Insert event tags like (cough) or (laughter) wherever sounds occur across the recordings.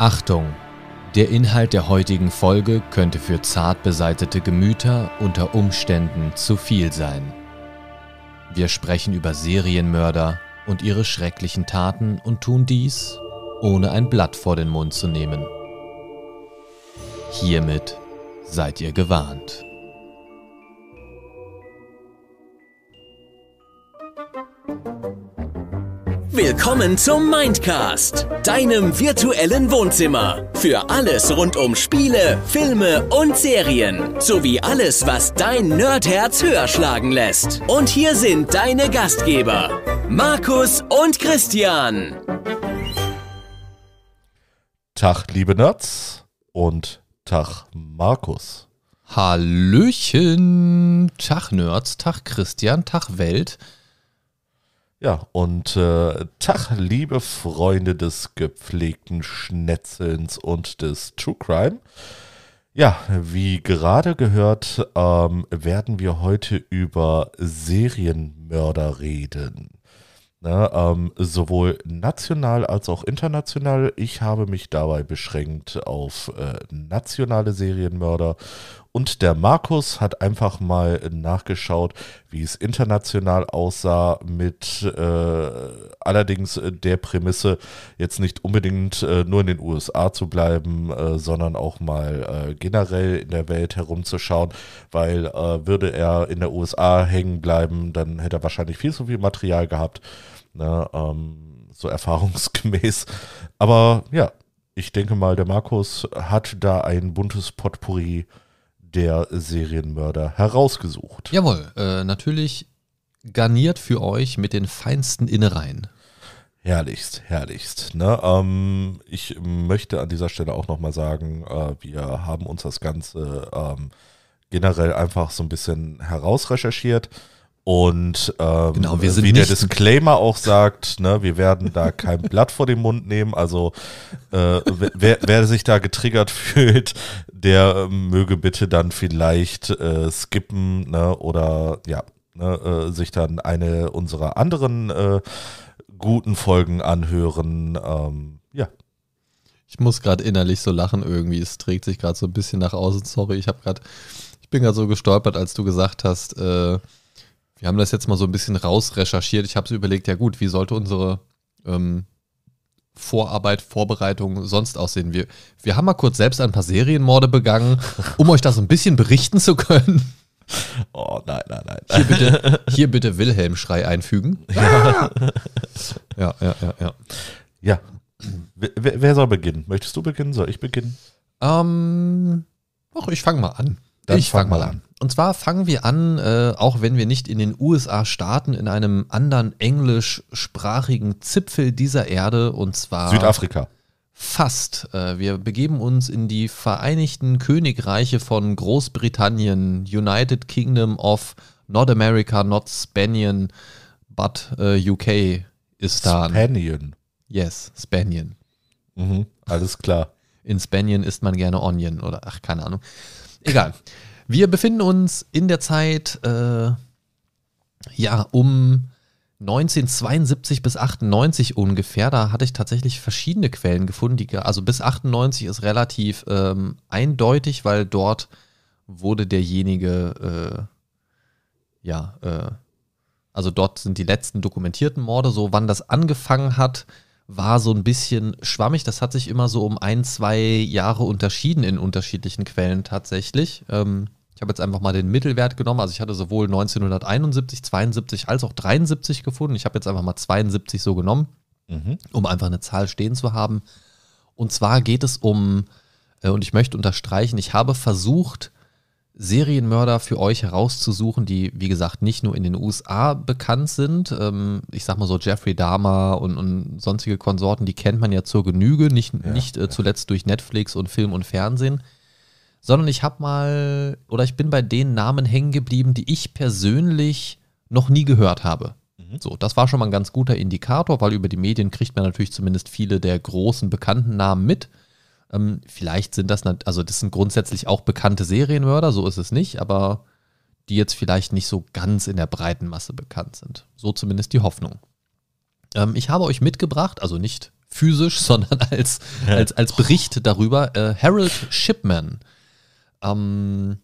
Achtung! Der Inhalt der heutigen Folge könnte für zart beseitete Gemüter unter Umständen zu viel sein. Wir sprechen über Serienmörder und ihre schrecklichen Taten und tun dies, ohne ein Blatt vor den Mund zu nehmen. Hiermit seid ihr gewarnt. Willkommen zum Mindcast, deinem virtuellen Wohnzimmer. Für alles rund um Spiele, Filme und Serien. Sowie alles, was dein Nerdherz höher schlagen lässt. Und hier sind deine Gastgeber, Markus und Christian. Tag, liebe Nerds. Und Tag, Markus. Hallöchen. Tag, Nerds. Tag, Christian. Tag, Welt. Ja, und äh, Tag, liebe Freunde des gepflegten Schnetzelns und des True Crime. Ja, wie gerade gehört, ähm, werden wir heute über Serienmörder reden. Ne, ähm, sowohl national als auch international. Ich habe mich dabei beschränkt auf äh, nationale Serienmörder und der Markus hat einfach mal nachgeschaut, wie es international aussah, mit äh, allerdings äh, der Prämisse, jetzt nicht unbedingt äh, nur in den USA zu bleiben, äh, sondern auch mal äh, generell in der Welt herumzuschauen, weil äh, würde er in der USA hängen bleiben, dann hätte er wahrscheinlich viel zu viel Material gehabt. Ne, ähm, so erfahrungsgemäß. Aber ja, ich denke mal, der Markus hat da ein buntes Potpourri der Serienmörder herausgesucht. Jawohl, äh, natürlich garniert für euch mit den feinsten Innereien. Herrlichst, herrlichst. Ne? Ähm, ich möchte an dieser Stelle auch nochmal sagen, äh, wir haben uns das Ganze ähm, generell einfach so ein bisschen herausrecherchiert. Und ähm, genau, wir sind wie der Disclaimer auch sagt, ne, wir werden da kein (laughs) Blatt vor den Mund nehmen. Also äh, wer, wer, sich da getriggert (laughs) fühlt, der ähm, möge bitte dann vielleicht äh, skippen ne, oder ja, ne, äh, sich dann eine unserer anderen äh, guten Folgen anhören. Ähm, ja. Ich muss gerade innerlich so lachen irgendwie. Es trägt sich gerade so ein bisschen nach außen. Sorry, ich habe gerade, ich bin gerade so gestolpert, als du gesagt hast, äh, wir haben das jetzt mal so ein bisschen rausrecherchiert. Ich habe so überlegt, ja gut, wie sollte unsere ähm, Vorarbeit, Vorbereitung sonst aussehen? Wir, wir haben mal kurz selbst ein paar Serienmorde begangen, um euch das so ein bisschen berichten zu können. Oh, nein, nein, nein. Hier bitte, hier bitte Wilhelm-Schrei einfügen. Ja. ja, ja, ja, ja. Ja. Wer, wer soll beginnen? Möchtest du beginnen? Soll ich beginnen? Ähm, ach, ich fange mal an. Dann ich fang mal an. Und zwar fangen wir an, äh, auch wenn wir nicht in den USA starten, in einem anderen englischsprachigen Zipfel dieser Erde und zwar Südafrika. Fast. Äh, wir begeben uns in die Vereinigten Königreiche von Großbritannien, United Kingdom of North America, not Spanien, but uh, äh, UK ist da. Spanien. Yes, Spanien. Mhm, alles klar. In Spanien isst man gerne Onion oder ach, keine Ahnung. Egal. Wir befinden uns in der Zeit, äh, ja, um 1972 bis 98 ungefähr. Da hatte ich tatsächlich verschiedene Quellen gefunden. Die, also bis 98 ist relativ ähm, eindeutig, weil dort wurde derjenige, äh, ja, äh, also dort sind die letzten dokumentierten Morde, so wann das angefangen hat war so ein bisschen schwammig. Das hat sich immer so um ein, zwei Jahre unterschieden in unterschiedlichen Quellen tatsächlich. Ähm, ich habe jetzt einfach mal den Mittelwert genommen. Also ich hatte sowohl 1971, 72 als auch 73 gefunden. Ich habe jetzt einfach mal 72 so genommen, mhm. um einfach eine Zahl stehen zu haben. Und zwar geht es um, äh, und ich möchte unterstreichen, ich habe versucht, Serienmörder für euch herauszusuchen, die, wie gesagt, nicht nur in den USA bekannt sind. Ähm, ich sag mal so Jeffrey Dahmer und, und, sonstige Konsorten, die kennt man ja zur Genüge, nicht, ja, nicht äh, ja. zuletzt durch Netflix und Film und Fernsehen. Sondern ich habe mal, oder ich bin bei den Namen hängen geblieben, die ich persönlich noch nie gehört habe. Mhm. So, das war schon mal ein ganz guter Indikator, weil über die Medien kriegt man natürlich zumindest viele der großen bekannten Namen mit. Ähm, vielleicht sind das, also das sind grundsätzlich auch bekannte Serienmörder, so ist es nicht, aber die jetzt vielleicht nicht so ganz in der breiten Masse bekannt sind. So zumindest die Hoffnung. Ähm, ich habe euch mitgebracht, also nicht physisch, (laughs) sondern als, als, als Bericht darüber, äh, Harold Shipman. Ähm,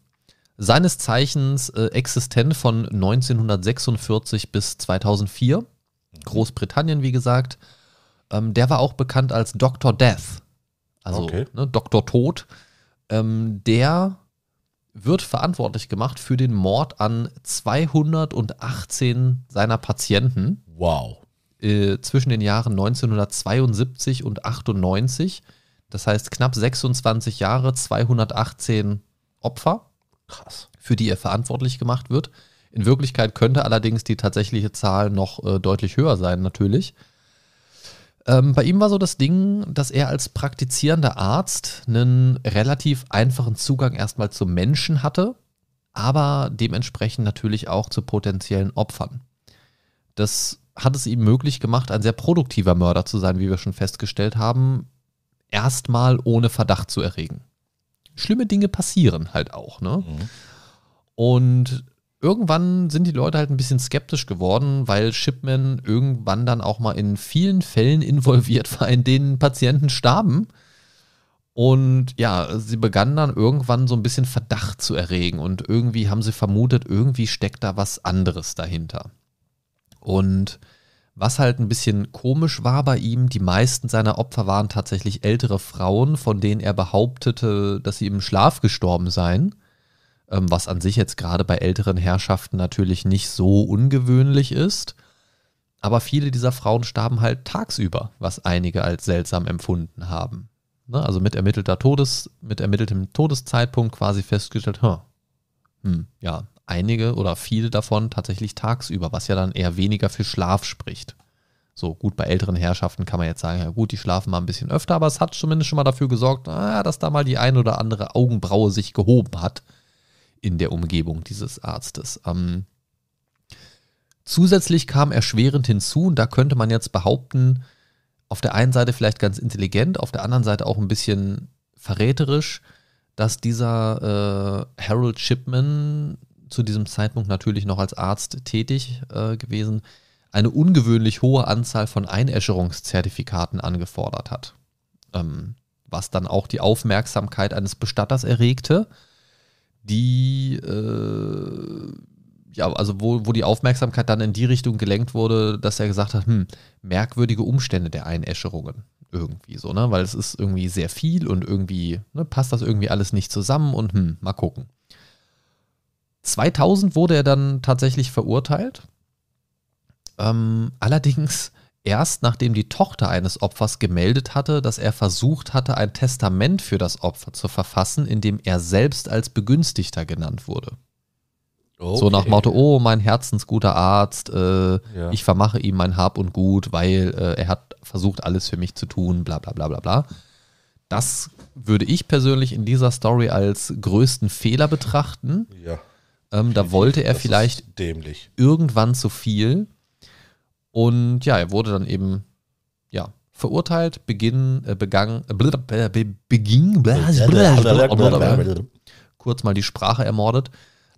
seines Zeichens äh, existent von 1946 bis 2004. Mhm. Großbritannien, wie gesagt. Ähm, der war auch bekannt als Dr. Death also okay. ne, Dr. Tod, ähm, der wird verantwortlich gemacht für den Mord an 218 seiner Patienten. Wow. Äh, zwischen den Jahren 1972 und 98. Das heißt knapp 26 Jahre, 218 Opfer. Krass. Für die er verantwortlich gemacht wird. In Wirklichkeit könnte allerdings die tatsächliche Zahl noch äh, deutlich höher sein, natürlich. Ähm, bei ihm war so das Ding, dass er als praktizierender Arzt einen relativ einfachen Zugang erstmal zu Menschen hatte, aber dementsprechend natürlich auch zu potenziellen Opfern. Das hat es ihm möglich gemacht, ein sehr produktiver Mörder zu sein, wie wir schon festgestellt haben, erstmal ohne Verdacht zu erregen. Schlimme Dinge passieren halt auch, ne? Mhm. Und irgendwann sind die Leute halt ein bisschen skeptisch geworden, weil Shipman irgendwann dann auch mal in vielen Fällen involviert war, in denen Patienten starben. Und ja, sie begannen dann irgendwann so ein bisschen Verdacht zu erregen und irgendwie haben sie vermutet, irgendwie steckt da was anderes dahinter. Und was halt ein bisschen komisch war bei ihm, die meisten seiner Opfer waren tatsächlich ältere Frauen, von denen er behauptete, dass sie im Schlaf gestorben seien ähm, was an sich jetzt gerade bei älteren Herrschaften natürlich nicht so ungewöhnlich ist. Aber viele dieser Frauen starben halt tagsüber, was einige als seltsam empfunden haben. Ne? Also mit ermittelter Todes, mit ermitteltem Todeszeitpunkt quasi festgestellt, hm, ja, einige oder viele davon tatsächlich tagsüber, was ja dann eher weniger für Schlaf spricht. So gut, bei älteren Herrschaften kann man jetzt sagen, ja gut, die schlafen mal ein bisschen öfter, aber es hat zumindest schon mal dafür gesorgt, ah, dass da mal die ein oder andere Augenbraue sich gehoben hat, in der Umgebung dieses Arztes. Ähm, zusätzlich kam erschwerend hinzu, und da könnte man jetzt behaupten, auf der einen Seite vielleicht ganz intelligent, auf der anderen Seite auch ein bisschen verräterisch, dass dieser äh, Harold Shipman zu diesem Zeitpunkt natürlich noch als Arzt tätig äh, gewesen, eine ungewöhnlich hohe Anzahl von Einäscherungszertifikaten angefordert hat, ähm, was dann auch die Aufmerksamkeit eines Bestatters erregte, die äh, ja, also wo, wo die Aufmerksamkeit dann in die Richtung gelenkt wurde, dass er gesagt hat, hm, merkwürdige Umstände der Einäscherungen irgendwie so, ne? Weil es ist irgendwie sehr viel und irgendwie ne, passt das irgendwie alles nicht zusammen und hm, mal gucken. 2000 wurde er dann tatsächlich verurteilt. Ähm, allerdings erst nachdem die Tochter eines Opfers gemeldet hatte, dass er versucht hatte, ein Testament für das Opfer zu verfassen, in dem er selbst als Begünstigter genannt wurde. Okay. So nach Motto, oh, mein herzensguter Arzt, äh, ja. ich vermache ihm mein Hab und Gut, weil äh, er hat versucht, alles für mich zu tun, bla bla bla bla bla. Das würde ich persönlich in dieser Story als größten Fehler betrachten. Ja. Ähm, da wollte er das vielleicht irgendwann zu viel und ja, er wurde dann eben ja, verurteilt, beginn, äh, begangen, äh, beging, kurz mal die Sprache ermordet.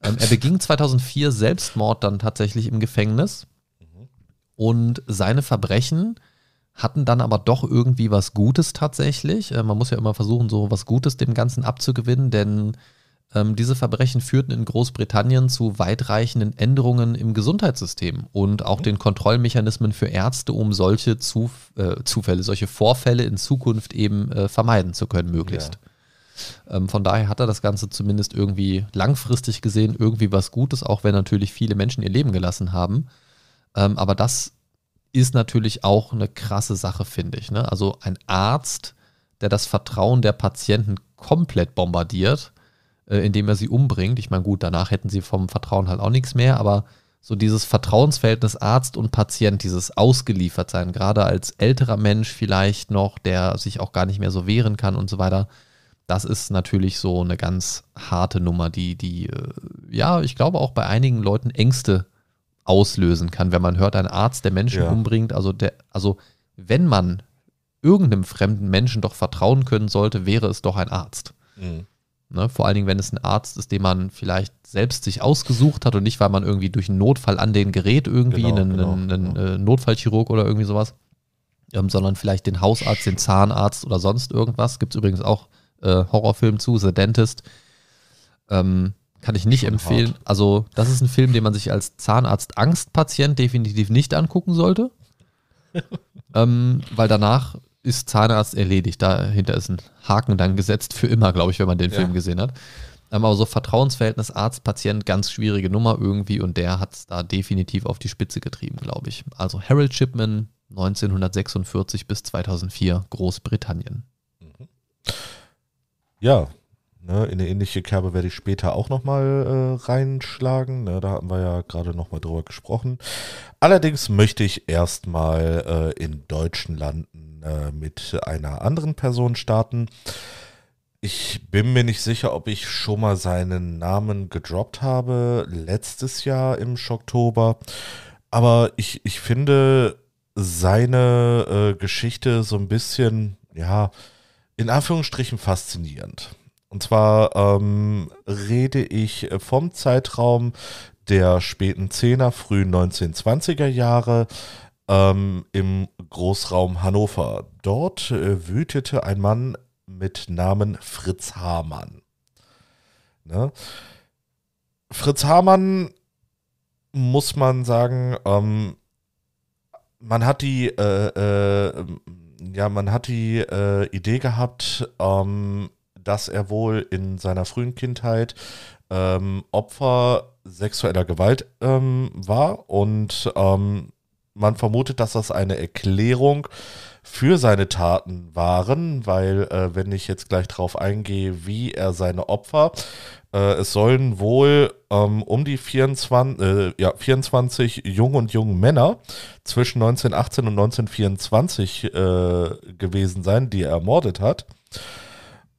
Ähm, er beging 2004 Selbstmord dann tatsächlich im Gefängnis. Und seine Verbrechen hatten dann aber doch irgendwie was Gutes tatsächlich. Äh, man muss ja immer versuchen, so was Gutes dem Ganzen abzugewinnen, denn ähm, diese Verbrechen führten in Großbritannien zu weitreichenden Änderungen im Gesundheitssystem und auch den Kontrollmechanismen für Ärzte, um solche Zuf äh, Zufälle, solche Vorfälle in Zukunft eben äh, vermeiden zu können, möglichst. Ja. Ähm, von daher hat er das Ganze zumindest irgendwie langfristig gesehen irgendwie was Gutes, auch wenn natürlich viele Menschen ihr Leben gelassen haben. Ähm, aber das ist natürlich auch eine krasse Sache, finde ich. Ne? Also ein Arzt, der das Vertrauen der Patienten komplett bombardiert äh, indem er sie umbringt. Ich meine, gut, danach hätten sie vom Vertrauen halt auch nichts mehr, aber so dieses Vertrauensverhältnis Arzt und Patient, dieses Ausgeliefertsein, gerade als älterer Mensch vielleicht noch, der sich auch gar nicht mehr so wehren kann und so weiter, das ist natürlich so eine ganz harte Nummer, die, die, äh, ja, ich glaube auch bei einigen Leuten Ängste auslösen kann, wenn man hört, ein Arzt, der Menschen ja. umbringt, also der, also wenn man irgendeinem fremden Menschen doch vertrauen können sollte, wäre es doch ein Arzt. Mhm. Ne? Vor allen Dingen, wenn es ein Arzt ist, den man vielleicht selbst sich ausgesucht hat und nicht, weil man irgendwie durch einen Notfall an den Gerät irgendwie, genau, einen, genau, einen genau. Äh, Notfallchirurg oder irgendwie sowas, ähm, sondern vielleicht den Hausarzt, den Zahnarzt oder sonst irgendwas. Gibt es übrigens auch äh, Horrorfilm zu, The Dentist. Ähm, kann ich nicht empfehlen. Hart. Also, das ist ein Film, den man sich als Zahnarzt-Angstpatient definitiv nicht angucken sollte. (laughs) ähm, weil danach ist Zahnarzt erledigt. Dahinter ist ein Haken dann gesetzt für immer, glaube ich, wenn man den ja. Film gesehen hat. Ähm, aber so Vertrauensverhältnis Arzt-Patient, ganz schwierige Nummer irgendwie und der hat es da definitiv auf die Spitze getrieben, glaube ich. Also Harold Shipman, 1946 bis 2004, Großbritannien. Mhm. Ja, Ne, in eine ähnliche Kerbe werde ich später auch nochmal äh, reinschlagen. Ne, da hatten wir ja gerade nochmal drüber gesprochen. Allerdings möchte ich erstmal äh, in deutschen Landen äh, mit einer anderen Person starten. Ich bin mir nicht sicher, ob ich schon mal seinen Namen gedroppt habe letztes Jahr im Schocktober. Aber ich, ich finde seine äh, Geschichte so ein bisschen, ja, in Anführungsstrichen faszinierend. Und zwar ähm, rede ich vom Zeitraum der späten 10er, frühen 1920er Jahre ähm, im Großraum Hannover. Dort äh, wütete ein Mann mit Namen Fritz Hamann. Ne? Fritz Hamann, muss man sagen, ähm, man hat die, äh, äh, ja, man hat die äh, Idee gehabt, ähm, dass er wohl in seiner frühen Kindheit ähm, Opfer sexueller Gewalt ähm, war und ähm, man vermutet, dass das eine Erklärung für seine Taten waren, weil äh, wenn ich jetzt gleich drauf eingehe, wie er seine Opfer, äh, es sollen wohl ähm, um die 24, äh, ja, 24 junge und jungen Männer zwischen 1918 und 1924 äh, gewesen sein, die er ermordet hat.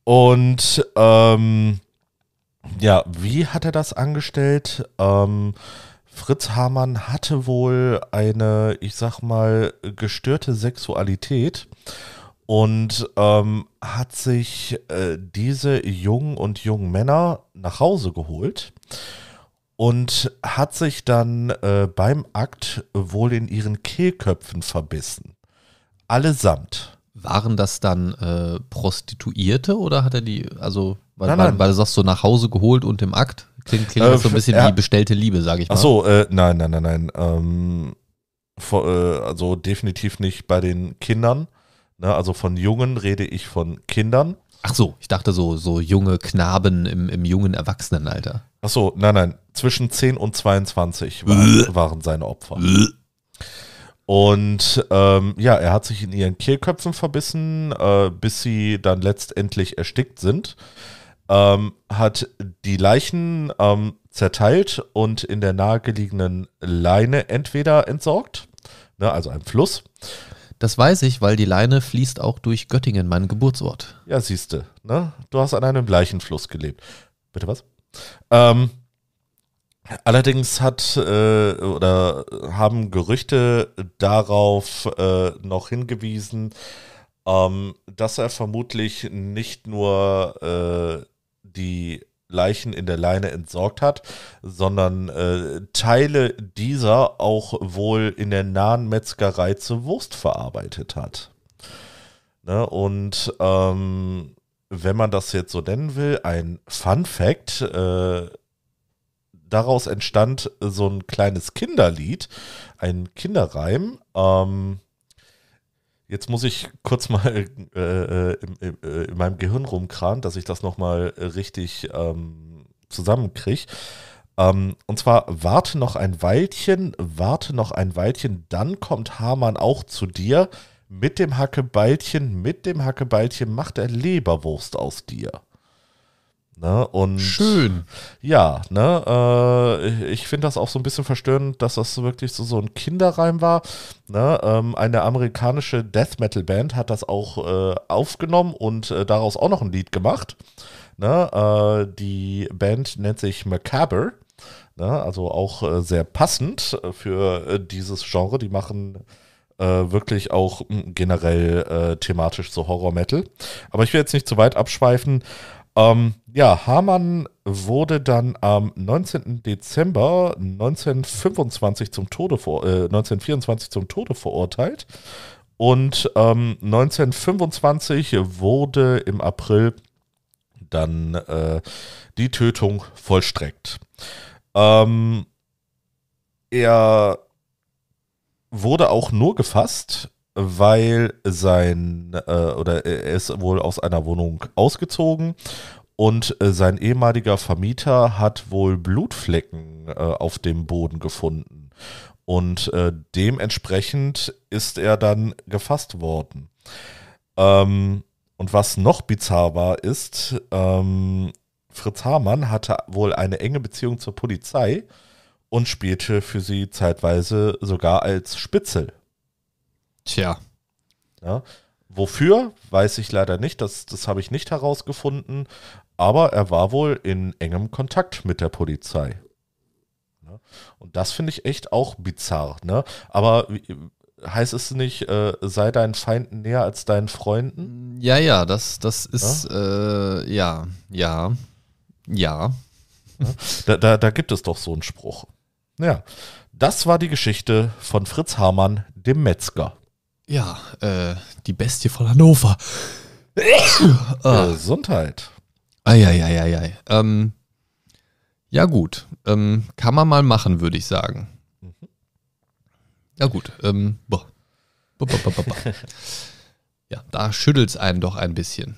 Und ähm, ja, wie hat er das angestellt? Ähm, Fritz Hamann hatte wohl eine, ich sag mal, gestörte Sexualität und ähm, hat sich äh, diese jungen und jungen Männer nach Hause geholt und hat sich dann äh, beim Akt wohl in ihren Kehlköpfen verbissen. Allesamt waren das dann äh, Prostituierte oder hat er die, also, weil, nein, nein. weil, du sagst, so nach Hause geholt und im Akt? Klingt, klingt äh, so ein bisschen ja. wie bestellte Liebe, sage ich mal. Ach so, äh, nein, nein, nein, nein. Ähm, vor, äh, also definitiv nicht bei den Kindern. Ne? Also von Jungen rede ich von Kindern. Ach so, ich dachte so, so junge Knaben im, im jungen Erwachsenenalter. Ach so, nein, nein. Zwischen 10 und 22 waren, äh. waren seine Opfer. Äh. Und ähm, ja, er hat sich in ihren Kehlköpfen verbissen, äh, bis sie dann letztendlich erstickt sind. Ähm, hat die Leichen ähm, zerteilt und in der nahegelegenen Leine entweder entsorgt, ne, also einem Fluss. Das weiß ich, weil die Leine fließt auch durch Göttingen, meinen Geburtsort. Ja, siehste, ne? du hast an einem Leichenfluss gelebt. Bitte was? Ähm, Allerdings hat äh, oder haben Gerüchte darauf äh, noch hingewiesen, ähm, dass er vermutlich nicht nur äh, die Leichen in der Leine entsorgt hat, sondern äh, Teile dieser auch wohl in der nahen Metzgerei zur Wurst verarbeitet hat. Ne? Und ähm, wenn man das jetzt so nennen will, ein Fun Fact, äh, daraus entstand äh, so ein kleines Kinderlied, ein Kinderreim. Ähm, jetzt muss ich kurz mal äh, in, äh, in, äh, in, meinem Gehirn rumkramen, dass ich das nochmal richtig ähm, zusammenkriege. Ähm, und zwar, warte noch ein Weilchen, warte noch ein Weilchen, dann kommt Hamann auch zu dir. Mit dem Hackebeilchen, mit dem Hackebeilchen macht er Leberwurst aus dir. Ne? Und Schön. Ja, ne? Äh, ich finde das auch so ein bisschen verstörend, dass das wirklich so, so ein Kinderreim war. Ne? Ähm, eine amerikanische Death Metal Band hat das auch äh, aufgenommen und äh, daraus auch noch ein Lied gemacht. Ne? Äh, die Band nennt sich Macabre. Ne? Also auch äh, sehr passend für äh, dieses Genre. Die machen wirklich auch hm, generell äh, thematisch zu Horror Metal. Aber ich will jetzt nicht zu weit abschweifen. Ähm, ja, Hamann wurde dann am 19. Dezember 1925 zum Tode vor, äh, 1924 zum Tode verurteilt und ähm, 1925 wurde im April dann äh, die Tötung vollstreckt. Ähm, er wurde auch nur gefasst, weil sein äh, oder er ist wohl aus einer Wohnung ausgezogen und äh, sein ehemaliger Vermieter hat wohl Blutflecken äh, auf dem Boden gefunden und äh, dementsprechend ist er dann gefasst worden. Ähm, und was noch bizarr war, ist, ähm, Fritz Hamann hatte wohl eine enge Beziehung zur Polizei und spielte für sie zeitweise sogar als Spitzel. Tja. Ja. Wofür, weiß ich leider nicht, das, das habe ich nicht herausgefunden, aber er war wohl in engem Kontakt mit der Polizei. Ja. Und das finde ich echt auch bizarr. Ne? Aber heißt es nicht, äh, sei deinen Feinden näher als deinen Freunden? Ja, ja, das, das ist, äh, ja, äh, ja, ja. ja. Da, da, da, gibt es doch so einen Spruch. Ja, das war die Geschichte von Fritz Hamann, dem Metzger. Ja, äh, die Bestie von Hannover. (coughs) Ah. Gesundheit. Eieieiei. Ähm, ja, gut. Ähm, kann man mal machen, würde ich sagen. Mhm. Ja, gut. Ähm, boah. Boah, boah, ja, da schüttelt es einen doch ein bisschen.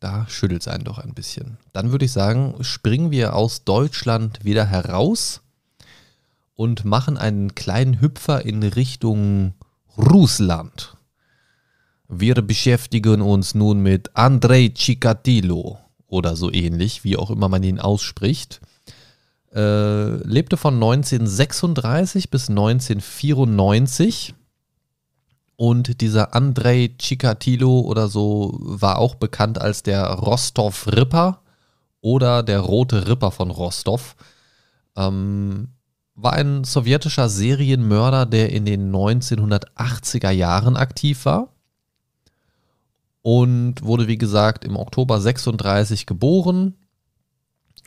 Da schüttelt es einen doch ein bisschen. Dann würde ich sagen, springen wir aus Deutschland wieder heraus und machen einen kleinen Hüpfer in Richtung Russland. Wir beschäftigen uns nun mit Andrei Chikatilo oder so ähnlich, wie auch immer man ihn ausspricht. Äh, lebte von 1936 bis 1994. Und dieser Andrei Chikatilo oder so war auch bekannt als der Rostov-Ripper oder der Rote Ripper von Rostov. Ähm, war ein sowjetischer Serienmörder, der in den 1980er Jahren aktiv war und wurde, wie gesagt, im Oktober 36 geboren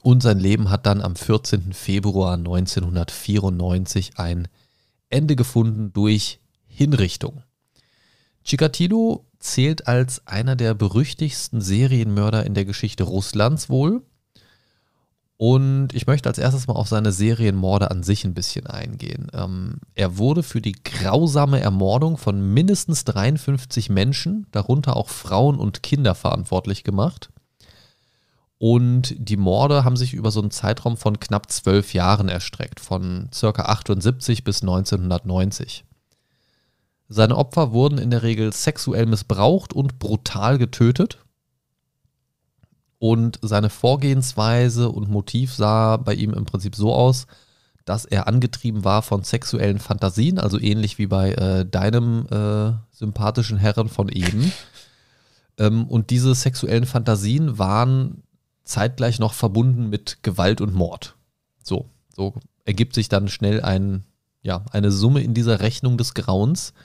und sein Leben hat dann am 14. Februar 1994 ein Ende gefunden durch Hinrichtung. Chikatilo zählt als einer der berüchtigsten Serienmörder in der Geschichte Russlands wohl und ich möchte als erstes mal auf seine Serienmorde an sich ein bisschen eingehen. Ähm, er wurde für die grausame Ermordung von mindestens 53 Menschen, darunter auch Frauen und Kinder, verantwortlich gemacht. Und die Morde haben sich über so einen Zeitraum von knapp zwölf Jahren erstreckt, von ca. 78 bis 1990. Seine Opfer wurden in der Regel sexuell missbraucht und brutal getötet und seine Vorgehensweise und Motiv sah bei ihm im Prinzip so aus, dass er angetrieben war von sexuellen Fantasien, also ähnlich wie bei äh, deinem äh, sympathischen Herren von eben. (laughs) ähm, und diese sexuellen Fantasien waren zeitgleich noch verbunden mit Gewalt und Mord. So, so ergibt sich dann schnell ein, ja, eine Summe in dieser Rechnung des Grauens.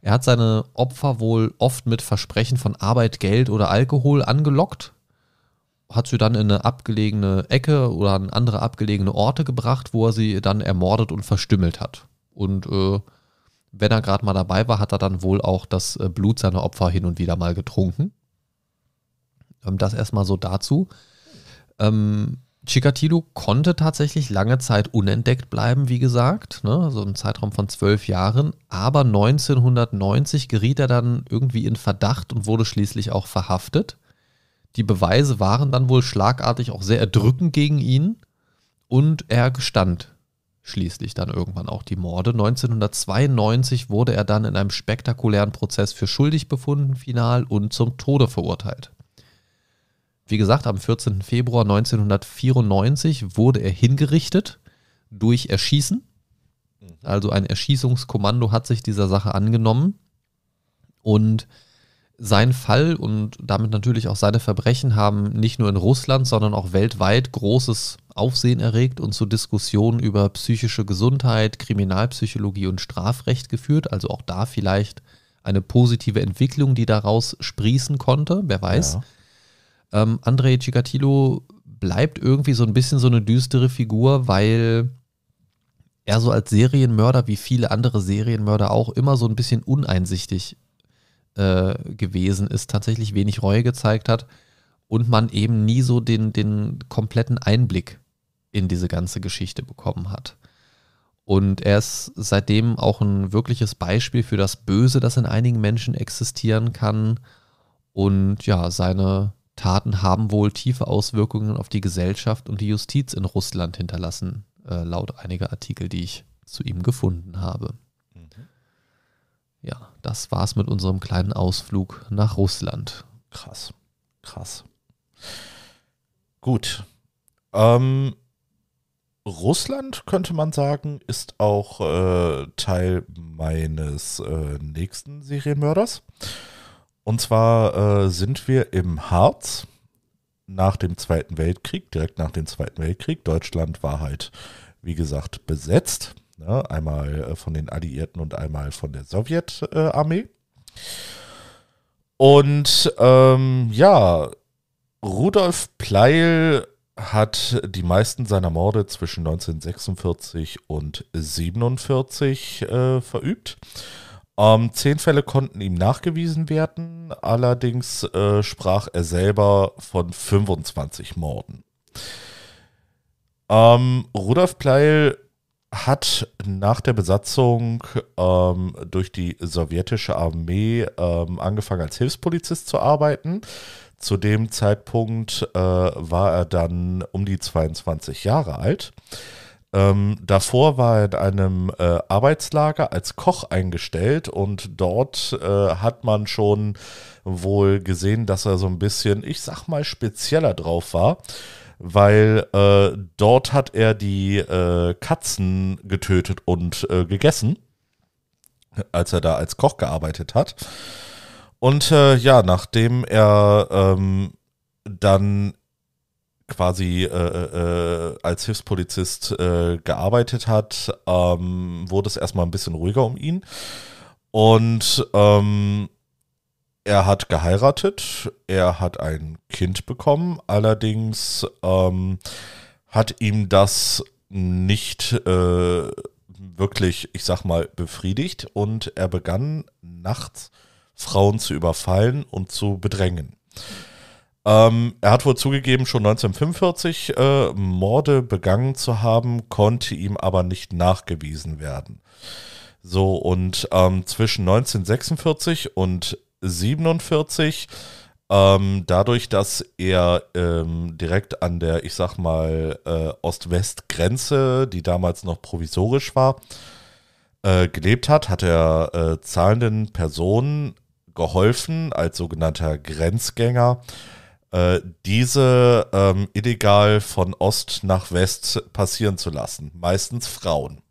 Er hat seine Opfer wohl oft mit Versprechen von Arbeit, Geld oder Alkohol angelockt, hat sie dann in eine abgelegene Ecke oder an andere abgelegene Orte gebracht, wo er sie dann ermordet und verstümmelt hat. Und äh, wenn er gerade mal dabei war, hat er dann wohl auch das äh, Blut seiner Opfer hin und wieder mal getrunken. Ähm, das erstmal so dazu. Ähm, Chikatilo konnte tatsächlich lange Zeit unentdeckt bleiben, wie gesagt, ne, also im Zeitraum von zwölf Jahren, aber 1990 geriet er dann irgendwie in Verdacht und wurde schließlich auch verhaftet. Die Beweise waren dann wohl schlagartig auch sehr erdrückend gegen ihn und er gestand schließlich dann irgendwann auch die Morde. 1992 wurde er dann in einem spektakulären Prozess für schuldig befunden, final und zum Tode verurteilt. Wie gesagt, am 14. Februar 1994 wurde er hingerichtet durch Erschießen. Mhm. Also ein Erschießungskommando hat sich dieser Sache angenommen. Und sein Fall und damit natürlich auch seine Verbrechen haben nicht nur in Russland, sondern auch weltweit großes Aufsehen erregt und zu Diskussionen über psychische Gesundheit, Kriminalpsychologie und Strafrecht geführt. Also auch da vielleicht eine positive Entwicklung, die daraus sprießen konnte, wer weiß. Ja. Ähm, Andrei Cicatillo bleibt irgendwie so ein bisschen so eine düstere Figur, weil er so als Serienmörder, wie viele andere Serienmörder auch, immer so ein bisschen uneinsichtig äh, gewesen ist, tatsächlich wenig Reue gezeigt hat und man eben nie so den, den kompletten Einblick in diese ganze Geschichte bekommen hat. Und er ist seitdem auch ein wirkliches Beispiel für das Böse, das in einigen Menschen existieren kann. Und ja, seine Taten haben wohl tiefe Auswirkungen auf die Gesellschaft und die Justiz in Russland hinterlassen, äh, laut einiger Artikel, die ich zu ihm gefunden habe. Ja, das war's mit unserem kleinen Ausflug nach Russland. Krass, krass. Gut. Ähm, Russland, könnte man sagen, ist auch äh, Teil meines äh, nächsten Serienmörders. Und zwar äh, sind wir im Harz nach dem Zweiten Weltkrieg, direkt nach dem Zweiten Weltkrieg. Deutschland war halt, wie gesagt, besetzt. Ne? Einmal äh, von den Alliierten und einmal von der Sowjetarmee. und ähm, ja, Rudolf Pleil hat die meisten seiner Morde zwischen 1946 und 1947 äh, verübt. Ähm, zehn Fälle konnten ihm nachgewiesen werden, allerdings äh, sprach er selber von 25 Morden. Ähm, Rudolf Pleil hat nach der Besatzung ähm, durch die sowjetische Armee ähm, angefangen als Hilfspolizist zu arbeiten. Zu dem Zeitpunkt äh, war er dann um die 22 Jahre alt. Ähm, davor war er in einem äh, Arbeitslager als Koch eingestellt und dort äh, hat man schon wohl gesehen, dass er so ein bisschen, ich sag mal, spezieller drauf war weil äh, dort hat er die äh, Katzen getötet und äh, gegessen, als er da als Koch gearbeitet hat. Und äh, ja, nachdem er ähm, dann quasi äh, äh, als Hilfspolizist äh, gearbeitet hat, ähm, wurde es erstmal ein bisschen ruhiger um ihn. Und ähm, er hat geheiratet, er hat ein Kind bekommen, allerdings ähm, hat ihm das nicht äh, wirklich, ich sag mal, befriedigt und er begann nachts Frauen zu überfallen und zu bedrängen. Ähm, er hat wohl zugegeben, schon 1945 äh, Morde begangen zu haben, konnte ihm aber nicht nachgewiesen werden. So, und ähm, zwischen 1946 und 47. Ähm, dadurch, dass er ähm, direkt an der, ich sag mal, äh, Ost-West-Grenze, die damals noch provisorisch war, äh, gelebt hat, hat er äh, zahlenden Personen geholfen, als sogenannter Grenzgänger, äh, diese ähm, illegal von Ost nach West passieren zu lassen, meistens Frauen.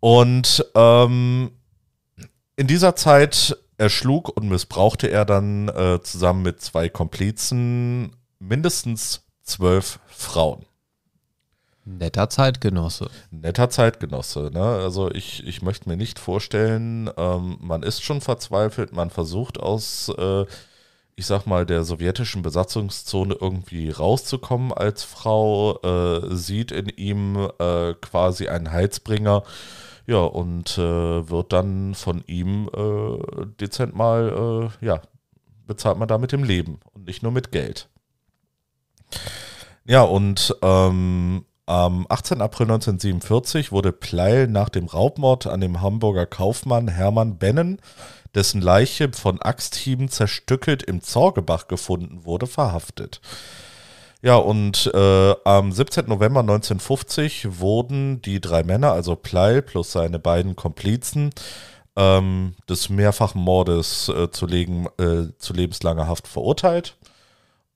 Und ähm, in dieser Zeit erschlug und missbrauchte er dann äh, zusammen mit zwei Komplizen mindestens zwölf Frauen. Netter Zeitgenosse. Netter Zeitgenosse. Ne? Also ich, ich möchte mir nicht vorstellen, ähm, man ist schon verzweifelt, man versucht aus, äh, ich sag mal, der sowjetischen Besatzungszone irgendwie rauszukommen als Frau, äh, sieht in ihm äh, quasi einen Heilsbringer ja, und äh, wird dann von ihm äh, dezent mal, äh, ja, bezahlt man da mit dem Leben und nicht nur mit Geld. Ja, und ähm, am 18. April 1947 wurde Pleil nach dem Raubmord an dem Hamburger Kaufmann Hermann Bennen, dessen Leiche von Axthieben zerstückelt im Zorgebach gefunden wurde, verhaftet. Ja, und äh, am 17. November 1950 wurden die drei Männer, also Pleil plus seine beiden Komplizen, ähm, des mehrfachen Mordes äh, zu, legen, äh, zu lebenslanger Haft verurteilt.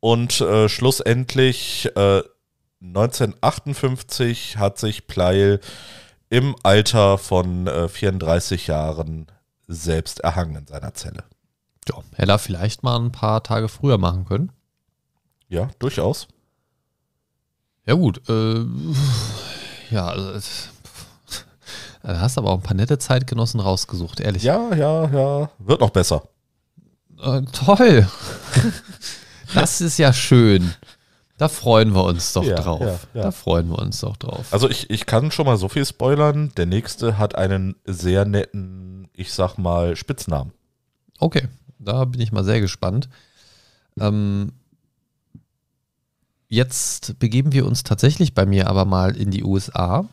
Und äh, schlussendlich 1958 äh, hat sich Pleil im Alter von 34 äh, Jahren selbst erhangen in seiner Zelle. Ja, hätte er vielleicht mal ein paar Tage früher machen können. Ja, durchaus. Ja, gut. Äh, ja, also, äh, du hast aber auch ein paar nette Zeitgenossen rausgesucht, ehrlich. Ja, ja, ja. Wird noch besser. Äh, toll. das ist ja schön. Da freuen wir uns doch ja, drauf. Ja, ja. Da freuen wir uns doch drauf. Also ich, ich kann schon mal so viel spoilern. Der nächste hat einen sehr netten, ich sag mal, Spitznamen. Okay, da bin ich mal sehr gespannt. Ähm, jetzt begeben wir uns tatsächlich bei mir aber mal in die USA.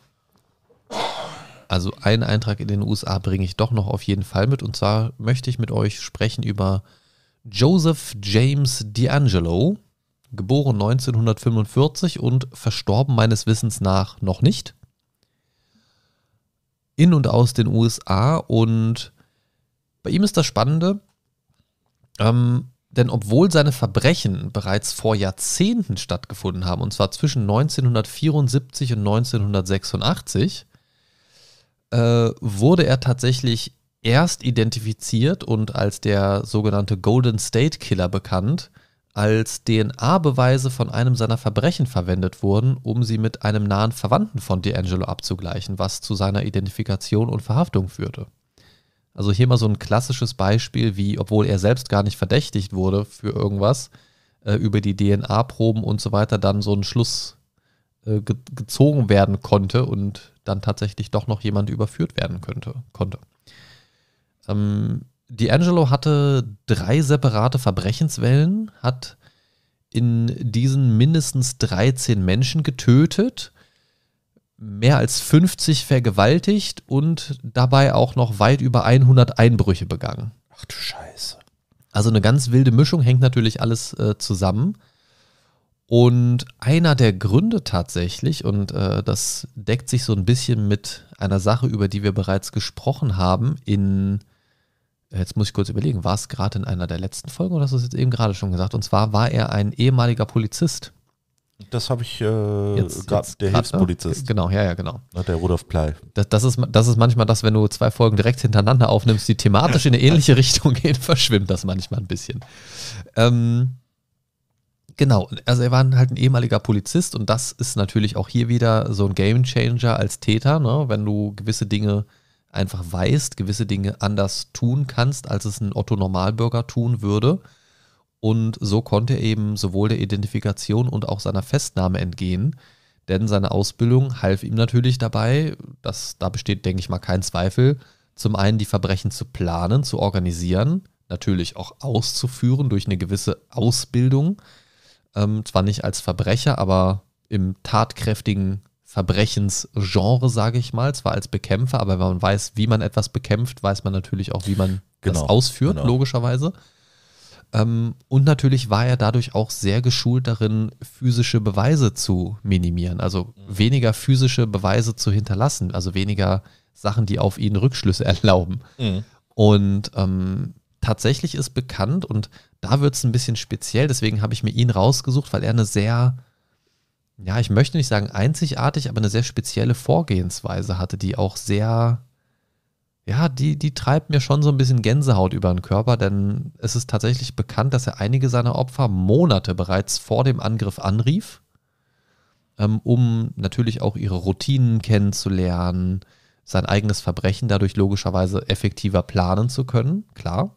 Also einen Eintrag in den USA bringe ich doch noch auf jeden Fall mit. Und zwar möchte ich mit euch sprechen über Joseph James D'Angelo, geboren 1945 und verstorben meines Wissens nach noch nicht. In und aus den USA. Und bei ihm ist das Spannende, ähm, denn obwohl seine Verbrechen bereits vor Jahrzehnten stattgefunden haben, und zwar zwischen 1974 und 1986, äh, wurde er tatsächlich erst identifiziert und als der sogenannte Golden State Killer bekannt, als DNA-Beweise von einem seiner Verbrechen verwendet wurden, um sie mit einem nahen Verwandten von D'Angelo abzugleichen, was zu seiner Identifikation und Verhaftung führte. Also hier mal so ein klassisches Beispiel, wie, obwohl er selbst gar nicht verdächtigt wurde für irgendwas, äh, über die DNA-Proben und so weiter dann so ein Schluss äh, ge gezogen werden konnte und dann tatsächlich doch noch jemand überführt werden könnte, konnte. Ähm, D'Angelo hatte drei separate Verbrechenswellen, hat in diesen mindestens 13 Menschen getötet mehr als 50 vergewaltigt und dabei auch noch weit über 100 Einbrüche begangen. Ach du Scheiße. Also eine ganz wilde Mischung hängt natürlich alles äh, zusammen. Und einer der Gründe tatsächlich, und äh, das deckt sich so ein bisschen mit einer Sache, über die wir bereits gesprochen haben, in, äh, jetzt muss ich kurz überlegen, war es gerade in einer der letzten Folgen oder hast du es jetzt eben gerade schon gesagt? Und zwar war er ein ehemaliger Polizist. Das habe ich äh, jetzt, der grad, ne? Hilfspolizist. Ne? Genau, ja, ja, genau. Der Rudolf Plei. Das, das, ist, das ist manchmal das, wenn du zwei Folgen direkt hintereinander aufnimmst, die thematisch in eine ähnliche (laughs) Richtung gehen, verschwimmt das manchmal ein bisschen. Ähm, genau, also er war halt ein ehemaliger Polizist und das ist natürlich auch hier wieder so ein Gamechanger als Täter, ne? wenn du gewisse Dinge einfach weißt, gewisse Dinge anders tun kannst, als es ein Otto-Normalbürger tun würde und so konnte er eben sowohl der Identifikation und auch seiner Festnahme entgehen, denn seine Ausbildung half ihm natürlich dabei, das, da besteht, denke ich mal, kein Zweifel, zum einen die Verbrechen zu planen, zu organisieren, natürlich auch auszuführen durch eine gewisse Ausbildung, ähm, zwar nicht als Verbrecher, aber im tatkräftigen Verbrechensgenre, sage ich mal, zwar als Bekämpfer, aber wenn man weiß, wie man etwas bekämpft, weiß man natürlich auch, wie man genau, das ausführt, genau. logischerweise. Ähm, und natürlich war er dadurch auch sehr geschult darin, physische Beweise zu minimieren, also weniger physische Beweise zu hinterlassen, also weniger Sachen, die auf ihn Rückschlüsse (laughs) erlauben. Mhm. Und ähm, tatsächlich ist bekannt, und da wird es ein bisschen speziell, deswegen habe ich mir ihn rausgesucht, weil er eine sehr, ja, ich möchte nicht sagen einzigartig, aber eine sehr spezielle Vorgehensweise hatte, die auch sehr ja, die, die treibt mir schon so ein bisschen Gänsehaut über den Körper, denn es ist tatsächlich bekannt, dass er einige seiner Opfer Monate bereits vor dem Angriff anrief, ähm, um natürlich auch ihre Routinen kennenzulernen, sein eigenes Verbrechen dadurch logischerweise effektiver planen zu können, klar.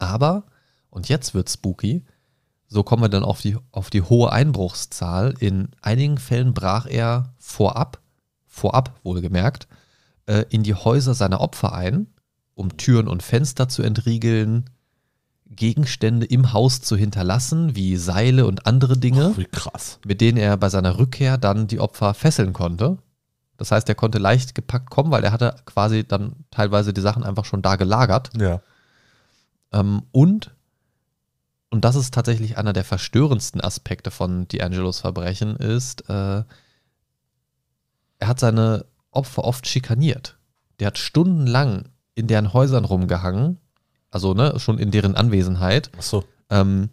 Aber, und jetzt wird spooky, so kommen wir dann auf die, auf die hohe Einbruchszahl. In einigen Fällen brach er vorab, vorab wohlgemerkt, äh, in die Häuser seiner Opfer ein, um Türen und Fenster zu entriegeln, Gegenstände im Haus zu hinterlassen, wie Seile und andere Dinge, Ach, mit denen er bei seiner Rückkehr dann die Opfer fesseln konnte. Das heißt, er konnte leicht gepackt kommen, weil er hatte quasi dann teilweise die Sachen einfach schon da gelagert. Ja. Ähm, und, und das ist tatsächlich einer der verstörendsten Aspekte von D'Angelos Verbrechen, ist, äh, er hat seine Opfer oft schikaniert. Der hat stundenlang in deren Häusern rumgehangen, also ne, schon in deren Anwesenheit. Ach so. Ähm,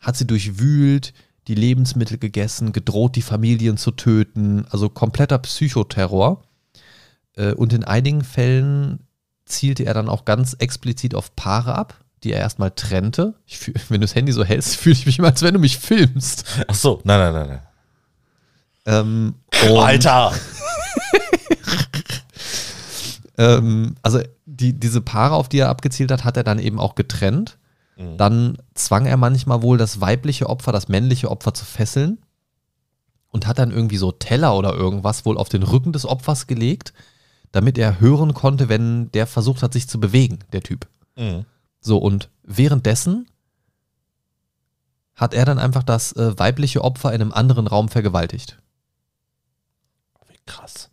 hat sie durchwühlt, die Lebensmittel gegessen, gedroht, die Familien zu töten, also kompletter Psychoterror. Äh, und in einigen Fällen zielte er dann auch ganz explizit auf Paare ab, die er erstmal trennte. Fühl, (laughs) wenn du das Handy so hältst, fühle ich mich immer, als wenn du mich filmst. Ach so, nein, nein, nein, nein. Ähm, Alter! (laughs) Ähm, also die, diese Paare, auf die er abgezielt hat, hat er dann eben auch getrennt. Mhm. Dann zwang er manchmal wohl das weibliche Opfer, das männliche Opfer zu fesseln und hat dann irgendwie so Teller oder irgendwas wohl auf den Rücken des Opfers gelegt, damit er hören konnte, wenn der versucht hat, sich zu bewegen, der Typ. Mhm. So, und währenddessen hat er dann einfach das äh, weibliche Opfer in einem anderen Raum vergewaltigt. Wie krass.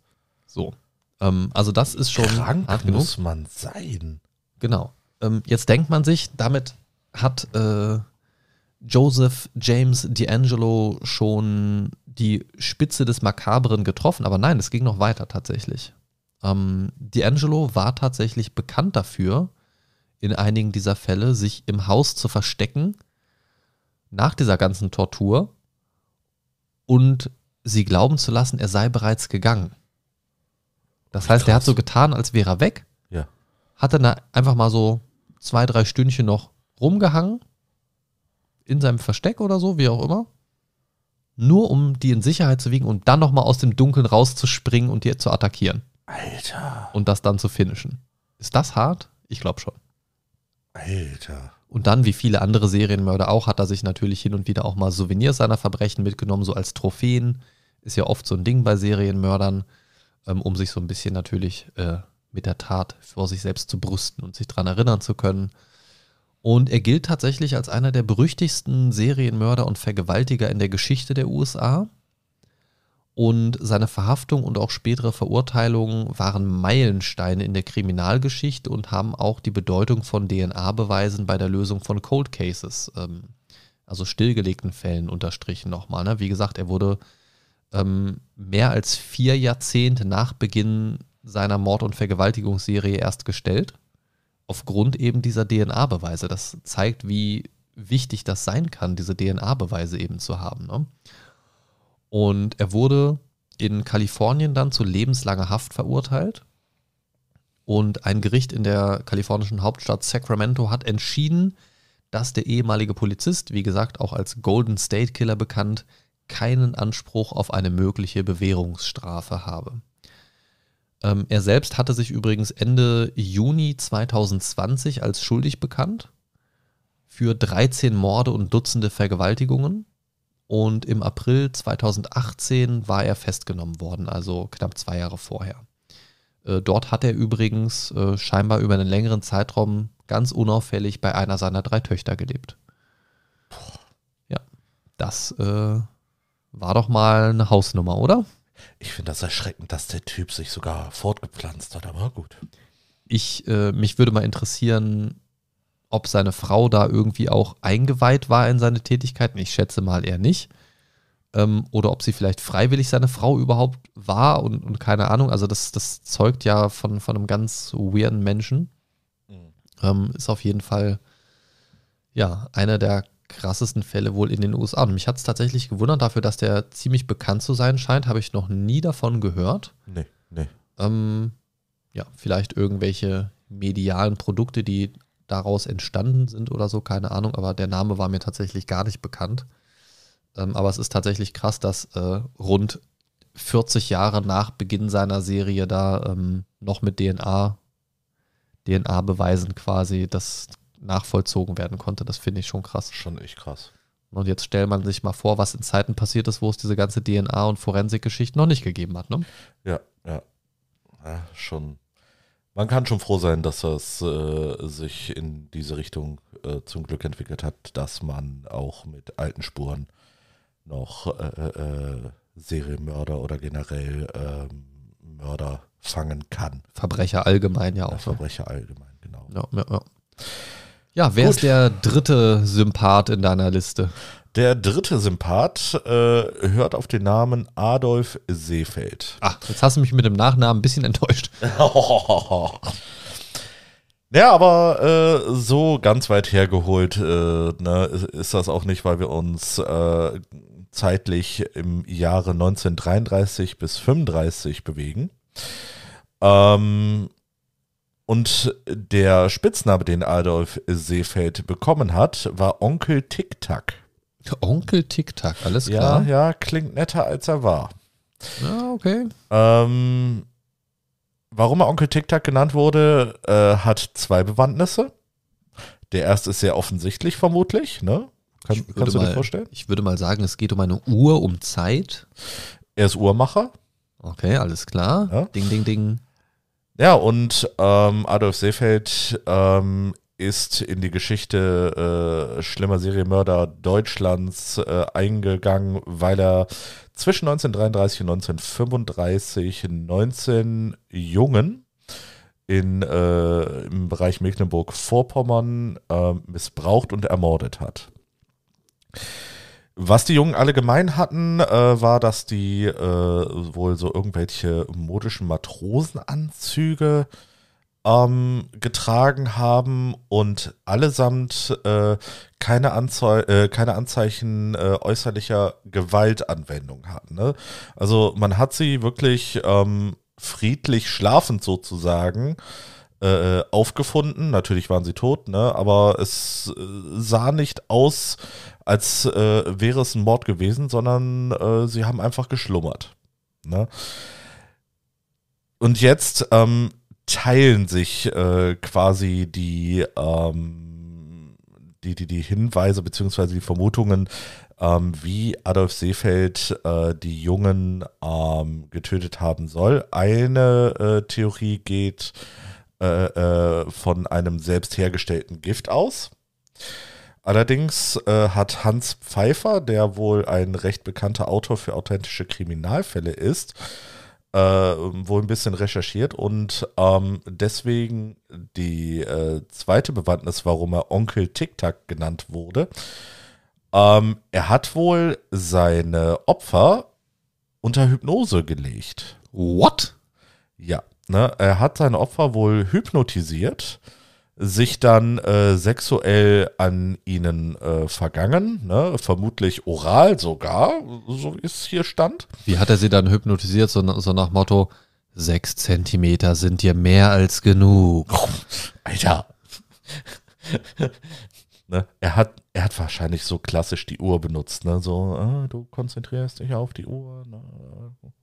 Ähm, also das ist schon Krank hart genug. muss man sein. Genau. Ähm, jetzt denkt man sich, damit hat äh, Joseph James D'Angelo schon die Spitze des Makabren getroffen, aber nein, es ging noch weiter tatsächlich. Ähm, D'Angelo war tatsächlich bekannt dafür, in einigen dieser Fälle sich im Haus zu verstecken nach dieser ganzen Tortur und sie glauben zu lassen, er sei bereits gegangen. Das heißt, Krass. der hat so getan, als wäre er weg. Ja. Hat dann da einfach mal so zwei, drei Stündchen noch rumgehangen. In seinem Versteck oder so, wie auch immer. Nur um die in Sicherheit zu wiegen und dann nochmal aus dem Dunkeln rauszuspringen und die zu attackieren. Alter. Und das dann zu finishen. Ist das hart? Ich glaube schon. Alter. Und dann, wie viele andere Serienmörder auch, hat er sich natürlich hin und wieder auch mal Souvenirs seiner Verbrechen mitgenommen, so als Trophäen. Ist ja oft so ein Ding bei Serienmördern ähm, um sich so ein bisschen natürlich äh, mit der Tat vor sich selbst zu brüsten und sich daran erinnern zu können. Und er gilt tatsächlich als einer der berüchtigsten Serienmörder und Vergewaltiger in der Geschichte der USA. Und seine Verhaftung und auch spätere Verurteilungen waren Meilensteine in der Kriminalgeschichte und haben auch die Bedeutung von DNA-Beweisen bei der Lösung von Cold Cases, ähm, also stillgelegten Fällen, unterstrichen nochmal. Ne? Wie gesagt, er wurde ähm, mehr als vier Jahrzehnte nach Beginn seiner Mord- und Vergewaltigungsserie erst gestellt, aufgrund eben dieser DNA-Beweise. Das zeigt, wie wichtig das sein kann, diese DNA-Beweise eben zu haben. Ne? Und er wurde in Kalifornien dann zu lebenslanger Haft verurteilt. Und ein Gericht in der kalifornischen Hauptstadt Sacramento hat entschieden, dass der ehemalige Polizist, wie gesagt auch als Golden State Killer bekannt, keinen Anspruch auf eine mögliche Bewährungsstrafe habe. Ähm, er selbst hatte sich übrigens Ende Juni 2020 als schuldig bekannt für 13 Morde und Dutzende Vergewaltigungen. Und im April 2018 war er festgenommen worden, also knapp zwei Jahre vorher. Äh, dort hat er übrigens äh, scheinbar über einen längeren Zeitraum ganz unauffällig bei einer seiner drei Töchter gelebt. Ja, das äh, war doch mal eine Hausnummer, oder? Ich finde das erschreckend, dass der Typ sich sogar fortgepflanzt hat, aber gut. Ich, äh, mich würde mal interessieren, ob seine Frau da irgendwie auch eingeweiht war in seine Tätigkeiten. Ich schätze mal eher nicht. Ähm, oder ob sie vielleicht freiwillig seine Frau überhaupt war und, und keine Ahnung. Also das, das zeugt ja von, von einem ganz weirden Menschen. Mhm. Ähm, ist auf jeden Fall ja einer der krassesten Fälle wohl in den USA. Und mich hat es tatsächlich gewundert, dafür, dass der ziemlich bekannt zu sein scheint, habe ich noch nie davon gehört. Nee, nee. Ähm, ja, vielleicht irgendwelche medialen Produkte, die daraus entstanden sind oder so, keine Ahnung, aber der Name war mir tatsächlich gar nicht bekannt. Ähm, aber es ist tatsächlich krass, dass äh, rund 40 Jahre nach Beginn seiner Serie da ähm, noch mit DNA, DNA-Beweisen quasi das nachvollzogen werden konnte. Das finde ich schon krass. Schon echt krass. Und jetzt stellt man sich mal vor, was in Zeiten passiert ist, wo es diese ganze DNA- und Forensikgeschichte noch nicht gegeben hat. Ne? Ja, ja, ja. Schon. Man kann schon froh sein, dass es äh, sich in diese Richtung äh, zum Glück entwickelt hat, dass man auch mit alten Spuren noch äh, äh, äh Serienmörder oder generell ähm, Mörder fangen kann. Verbrecher allgemein ja auch. Ja, ne? Verbrecher allgemein, genau. Ja, ja, ja. Ja, wer Gut. ist der dritte Sympath in deiner Liste? Der dritte Sympath äh, hört auf den Namen Adolf Seefeld. Ach, jetzt hast du mich mit dem Nachnamen ein bisschen enttäuscht. (laughs) Ja, aber äh, so ganz weit hergeholt äh, ne, ist, das auch nicht, weil wir uns äh, zeitlich im Jahre 1933 bis 1935 bewegen. Ähm, und der Spitzname, den Adolf Seefeld bekommen hat, war Onkel Tic Tac. Onkel Tic Tac, alles klar. Ja, ja, klingt netter als er war. Ja, okay. Ähm, warum er Onkel Tic Tac genannt wurde, äh, hat zwei Bewandtnisse. Der erste ist sehr offensichtlich, vermutlich. Ne? Kann, kannst du mal, dir vorstellen? Ich würde mal sagen, es geht um eine Uhr, um Zeit. Er ist Uhrmacher. Okay, alles klar. Ja. Ding, ding, ding. Ja, und ähm, Adolf Seefeld ähm, ist in die Geschichte äh, schlimmer Serienmörder Deutschlands äh, eingegangen, weil er zwischen 1933 und 1935 19 Jungen in, äh, im Bereich Mecklenburg-Vorpommern äh, missbraucht und ermordet hat. Was die Jungen alle gemein hatten, äh, war, dass die äh, wohl so irgendwelche modischen Matrosenanzüge ähm, getragen haben und allesamt äh, keine, Anzei äh, keine Anzeichen äh, äußerlicher Gewaltanwendung hatten. Ne? Also man hat sie wirklich ähm, friedlich schlafend sozusagen äh, aufgefunden. Natürlich waren sie tot, ne? aber es sah nicht aus, als äh, wäre es ein Mord gewesen, sondern äh, sie haben einfach geschlummert. Ne? Und jetzt ähm, teilen sich äh, quasi die, ähm, die, die, die Hinweise bzw. die Vermutungen, ähm, wie Adolf Seefeld äh, die Jungen ähm, getötet haben soll. Eine äh, Theorie geht äh, äh, von einem selbst hergestellten Gift aus. Allerdings äh, hat Hans Pfeiffer, der wohl ein recht bekannter Autor für authentische Kriminalfälle ist, äh, wohl ein bisschen recherchiert und ähm, deswegen die äh, zweite Bewandtnis, warum er Onkel Tic-Tac genannt wurde. Ähm, er hat wohl seine Opfer unter Hypnose gelegt. What? Ja, ne, er hat seine Opfer wohl hypnotisiert sich dann äh, sexuell an ihnen äh, vergangen, ne? vermutlich oral sogar, so wie es hier stand. Wie hat er sie dann hypnotisiert, so, so nach Motto, sechs Zentimeter sind dir mehr als genug. Oh, Alter. (laughs) ne? er, hat, er hat wahrscheinlich so klassisch die Uhr benutzt, ne? so ah, du konzentrierst dich auf die Uhr ne?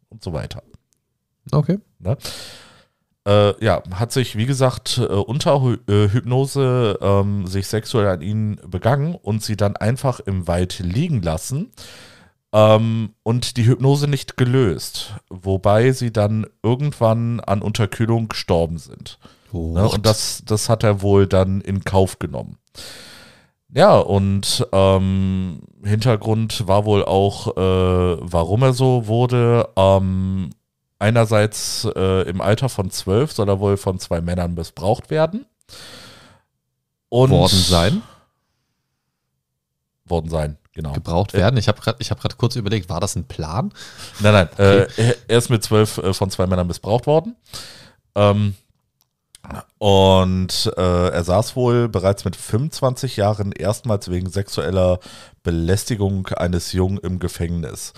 und so weiter. Okay. Ne? Äh, ja, hat sich, wie gesagt, äh, unter äh, Hypnose ähm, sich sexuell an ihnen begangen und sie dann einfach im Wald liegen lassen ähm, und die Hypnose nicht gelöst, wobei sie dann irgendwann an Unterkühlung gestorben sind. Ne? Und das, das hat er wohl dann in Kauf genommen. Ja, und ähm, Hintergrund war wohl auch, äh, warum er so wurde. Ähm, einerseits äh, im Alter von zwölf soll er wohl von zwei Männern missbraucht werden. Und worden sein. Worden sein, genau. Gebraucht werden. ich habe gerade hab, kurz überlegt, war das ein Plan? Nein, nein. Äh, okay. Äh, er ist mit zwölf äh, von zwei Männern missbraucht worden. Ähm, und äh, er saß wohl bereits mit 25 Jahren erstmals wegen sexueller Belästigung eines Jungen im Gefängnis.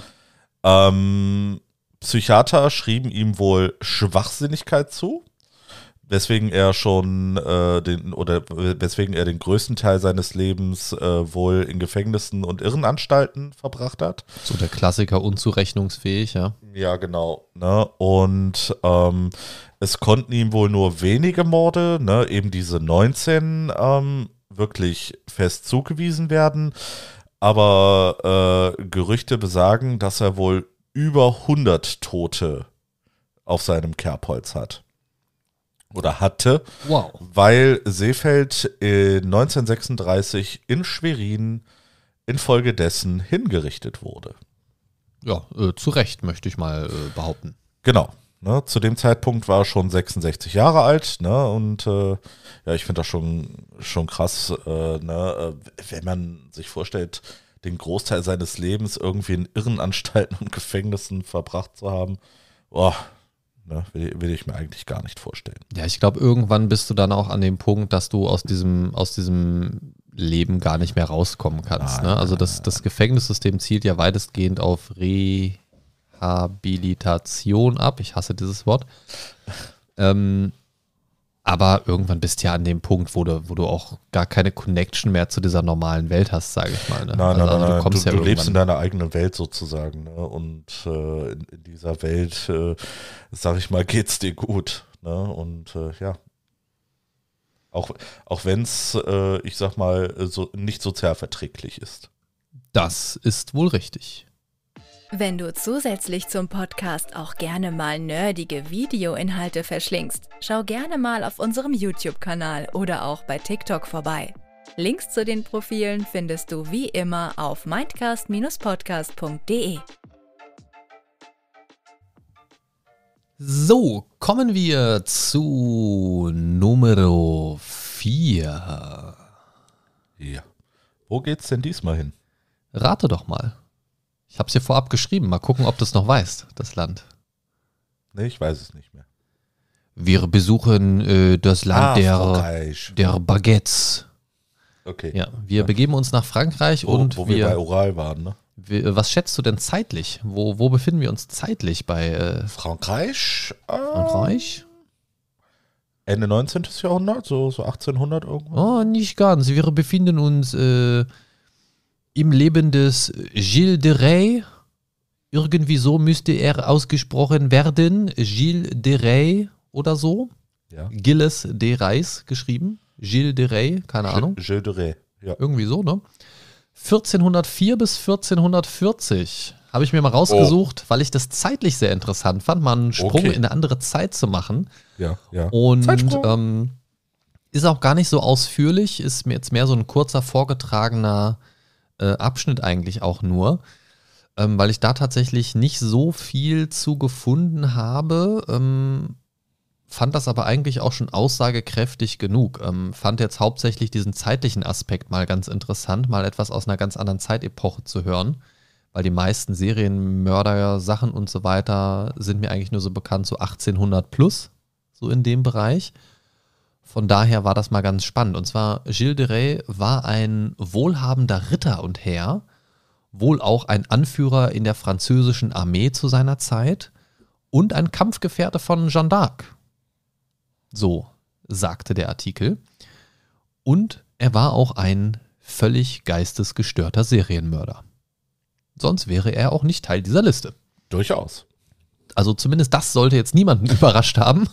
Ähm, Psychiater schrieben ihm wohl Schwachsinnigkeit zu, weswegen er schon äh, den oder weswegen er den größten Teil seines Lebens äh, wohl in Gefängnissen und Irrenanstalten verbracht hat. So der Klassiker unzurechnungsfähig, ja. Ja, genau. Ne? Und ähm, es konnten ihm wohl nur wenige Morde, ne? eben diese 19, ähm, wirklich fest zugewiesen werden. Aber äh, Gerüchte besagen, dass er wohl über 100 Tote auf seinem Kerbholz hat. Oder hatte. Wow. Weil Seefeld 1936 in Schwerin infolgedessen hingerichtet wurde. Ja, äh, zu Recht möchte ich mal äh, behaupten. Genau. Ne, zu dem Zeitpunkt war er schon 66 Jahre alt, ne, und äh, ja, ich finde das schon, schon krass, äh, ne, äh, wenn man sich vorstellt, den Großteil seines Lebens irgendwie in Irrenanstalten und Gefängnissen verbracht zu haben, boah, ne, will, will, ich mir eigentlich gar nicht vorstellen. Ja, ich glaube, irgendwann bist du dann auch an dem Punkt, dass du aus diesem, aus diesem Leben gar nicht mehr rauskommen kannst. Ne? Nein, ne? Also das, das Gefängnissystem zielt ja weitestgehend auf Rehabilitation ab. Ich hasse dieses Wort. Ähm, aber irgendwann bist du ja an dem Punkt, wo du, wo du auch gar keine Connection mehr zu dieser normalen Welt hast, sage ich mal. Ne? Nein, also, nein, du, nein, du, ja du lebst in deiner eigenen Welt sozusagen. Ne? Und äh, in, in, dieser Welt, äh, sage ich mal, geht es dir gut. Ne? Und äh, ja, auch, auch wenn es, äh, ich sag mal, so nicht sozialverträglich ist. Das ist wohl richtig. Wenn du zusätzlich zum Podcast auch gerne mal nerdige Videoinhalte verschlingst, schau gerne mal auf unserem YouTube-Kanal oder auch bei TikTok vorbei. Links zu den Profilen findest du wie immer auf mindcast-podcast.de. So, kommen wir zu Nummer 4. Ja. Wo geht's denn diesmal hin? Rate doch mal. Ich habe es dir vorab geschrieben. Mal gucken, ob du es noch weißt, das Land. Nee, ich weiß es nicht mehr. Wir besuchen äh, das Land ah, der, der Baguettes. Okay. Ja, wir ja. begeben uns nach Frankreich wo, und wo wir, wir bei Oral waren, ne? Wir, was schätzt du denn zeitlich? Wo, wo befinden wir uns zeitlich bei äh, Frankreich? Äh, Frankreich? Ähm, Ende 19. Jahrhundert, so, so 1800 irgendwo? Oh, nicht ganz. Wir befinden uns äh, im Leben des Gilles de Rey. Irgendwie so müsste er ausgesprochen werden. Gilles de Rey oder so. Ja. Gilles de Reis geschrieben. Gilles de Rey, keine Ahnung. Gilles de Rey, ja. Irgendwie so, ne? 1404 bis 1440 habe ich mir mal oh. rausgesucht, oh. weil ich das zeitlich sehr interessant fand, mal einen Sprung okay. in eine andere Zeit zu machen. Ja, ja. Und ähm, ist auch gar nicht so ausführlich, ist mir jetzt mehr so ein kurzer vorgetragener äh, Abschnitt eigentlich auch nur, ähm, weil ich da tatsächlich nicht so viel zu gefunden habe. Ähm, fand das aber eigentlich auch schon aussagekräftig genug. Ähm, fand jetzt hauptsächlich diesen zeitlichen Aspekt mal ganz interessant, mal etwas aus einer ganz anderen Zeitepoche zu hören, weil die meisten Serienmörder, Sachen und so weiter sind mir eigentlich nur so bekannt, so 1800 plus, so in dem Bereich. Von daher war das mal ganz spannend. Und zwar, Gilles de Rais war ein wohlhabender Ritter und Herr, wohl auch ein Anführer in der französischen Armee zu seiner Zeit und ein Kampfgefährte von Jeanne d'Arc. So sagte der Artikel. Und er war auch ein völlig geistesgestörter Serienmörder. Sonst wäre er auch nicht Teil dieser Liste. Durchaus. Also zumindest das sollte jetzt niemanden (laughs) überrascht haben.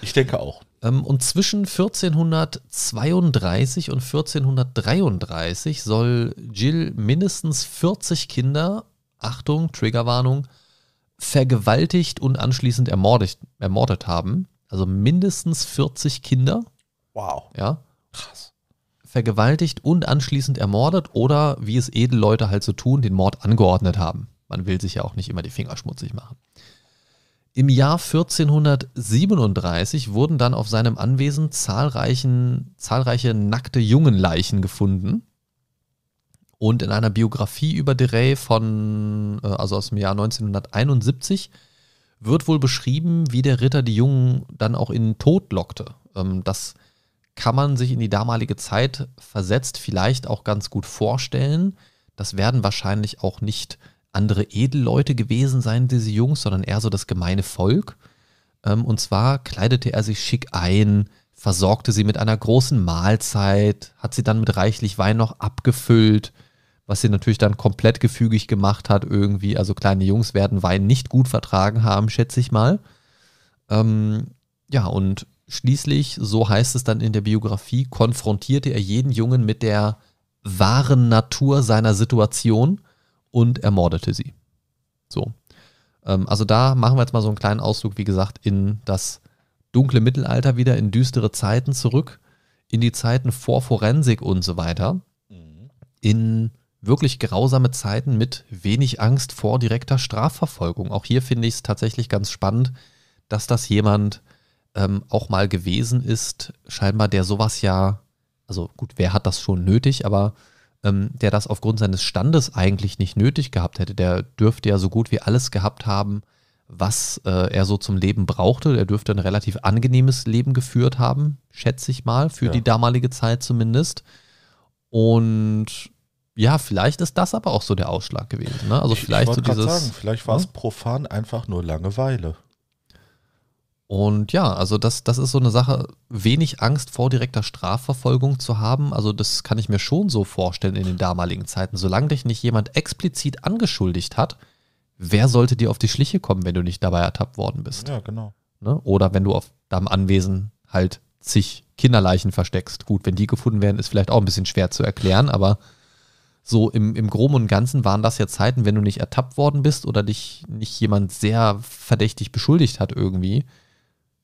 Ich denke auch. Ähm, und zwischen 1432 und 1433 soll Jill mindestens 40 Kinder, Achtung, Triggerwarnung, vergewaltigt und anschließend ermordet, ermordet haben. Also mindestens 40 Kinder. Wow. Ja. Krass. Vergewaltigt und anschließend ermordet oder, wie es Edelleute halt so tun, den Mord angeordnet haben. Man will sich ja auch nicht immer die Finger schmutzig machen. Im Jahr 1437 wurden dann auf seinem Anwesen zahlreichen, zahlreiche nackte Jungenleichen gefunden. Und in einer Biografie über Derey von, äh, also aus dem Jahr 1971, wird wohl beschrieben, wie der Ritter die Jungen dann auch in den Tod lockte. Ähm, das kann man sich in die damalige Zeit versetzt vielleicht auch ganz gut vorstellen. Das werden wahrscheinlich auch nicht äh, andere Edelleute gewesen sein, diese Jungs, sondern eher so das gemeine Volk. Ähm, und zwar kleidete er sich schick ein, versorgte sie mit einer großen Mahlzeit, hat sie dann mit reichlich Wein noch abgefüllt, was sie natürlich dann komplett gefügig gemacht hat irgendwie. Also kleine Jungs werden Wein nicht gut vertragen haben, schätze ich mal. Ähm, ja, und schließlich, so heißt es dann in der Biografie, konfrontierte er jeden Jungen mit der wahren Natur seiner Situation und ermordete sie. So. Ähm, also da machen wir jetzt mal so einen kleinen Ausflug, wie gesagt, in das dunkle Mittelalter wieder, in düstere Zeiten zurück, in die Zeiten vor Forensik und so weiter, mhm. in wirklich grausame Zeiten mit wenig Angst vor direkter Strafverfolgung. Auch hier finde ich es tatsächlich ganz spannend, dass das jemand ähm, auch mal gewesen ist, scheinbar der sowas ja, also gut, wer hat das schon nötig, aber ähm, der das aufgrund seines Standes eigentlich nicht nötig gehabt hätte. Der dürfte ja so gut wie alles gehabt haben, was äh, er so zum Leben brauchte. Er dürfte ein relativ angenehmes Leben geführt haben, schätze ich mal, für ja. die damalige Zeit zumindest. Und ja, vielleicht ist das aber auch so der Ausschlag gewesen. Ne? Also ich, vielleicht ich so dieses. Sagen, vielleicht war es hm? profan einfach nur Langeweile. Und ja, also das, das ist so eine Sache, wenig Angst vor direkter Strafverfolgung zu haben. Also das kann ich mir schon so vorstellen in den damaligen Zeiten. Solange dich nicht jemand explizit angeschuldigt hat, wer sollte dir auf die Schliche kommen, wenn du nicht dabei ertappt worden bist? Ja, genau. Ne? Oder wenn du auf deinem Anwesen halt zig Kinderleichen versteckst. Gut, wenn die gefunden werden, ist vielleicht auch ein bisschen schwer zu erklären, aber so im, im Groben und Ganzen waren das ja Zeiten, wenn du nicht ertappt worden bist oder dich nicht jemand sehr verdächtig beschuldigt hat irgendwie,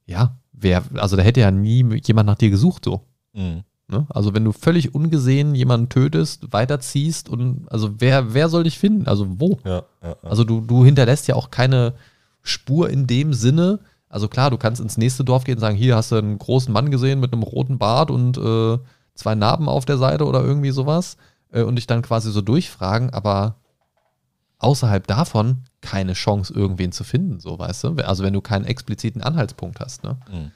ja, wer, also da hätte ja nie jemand nach dir gesucht so. Mhm. Ne? Also wenn du völlig ungesehen jemanden tötest, weiterziehst und also wer, wer soll dich finden? Also wo? Ja, ja, ja. Also du, du hinterlässt ja auch keine Spur in dem Sinne. Also klar, du kannst ins nächste Dorf gehen und sagen, hier hast du einen großen Mann gesehen mit einem roten Bart und äh, zwei Narben auf der Seite oder irgendwie sowas äh, und dich dann quasi so durchfragen, aber außerhalb davon keine Chance, irgendwen zu finden, so weißt du. Also wenn du keinen expliziten Anhaltspunkt hast, ne? Mhm.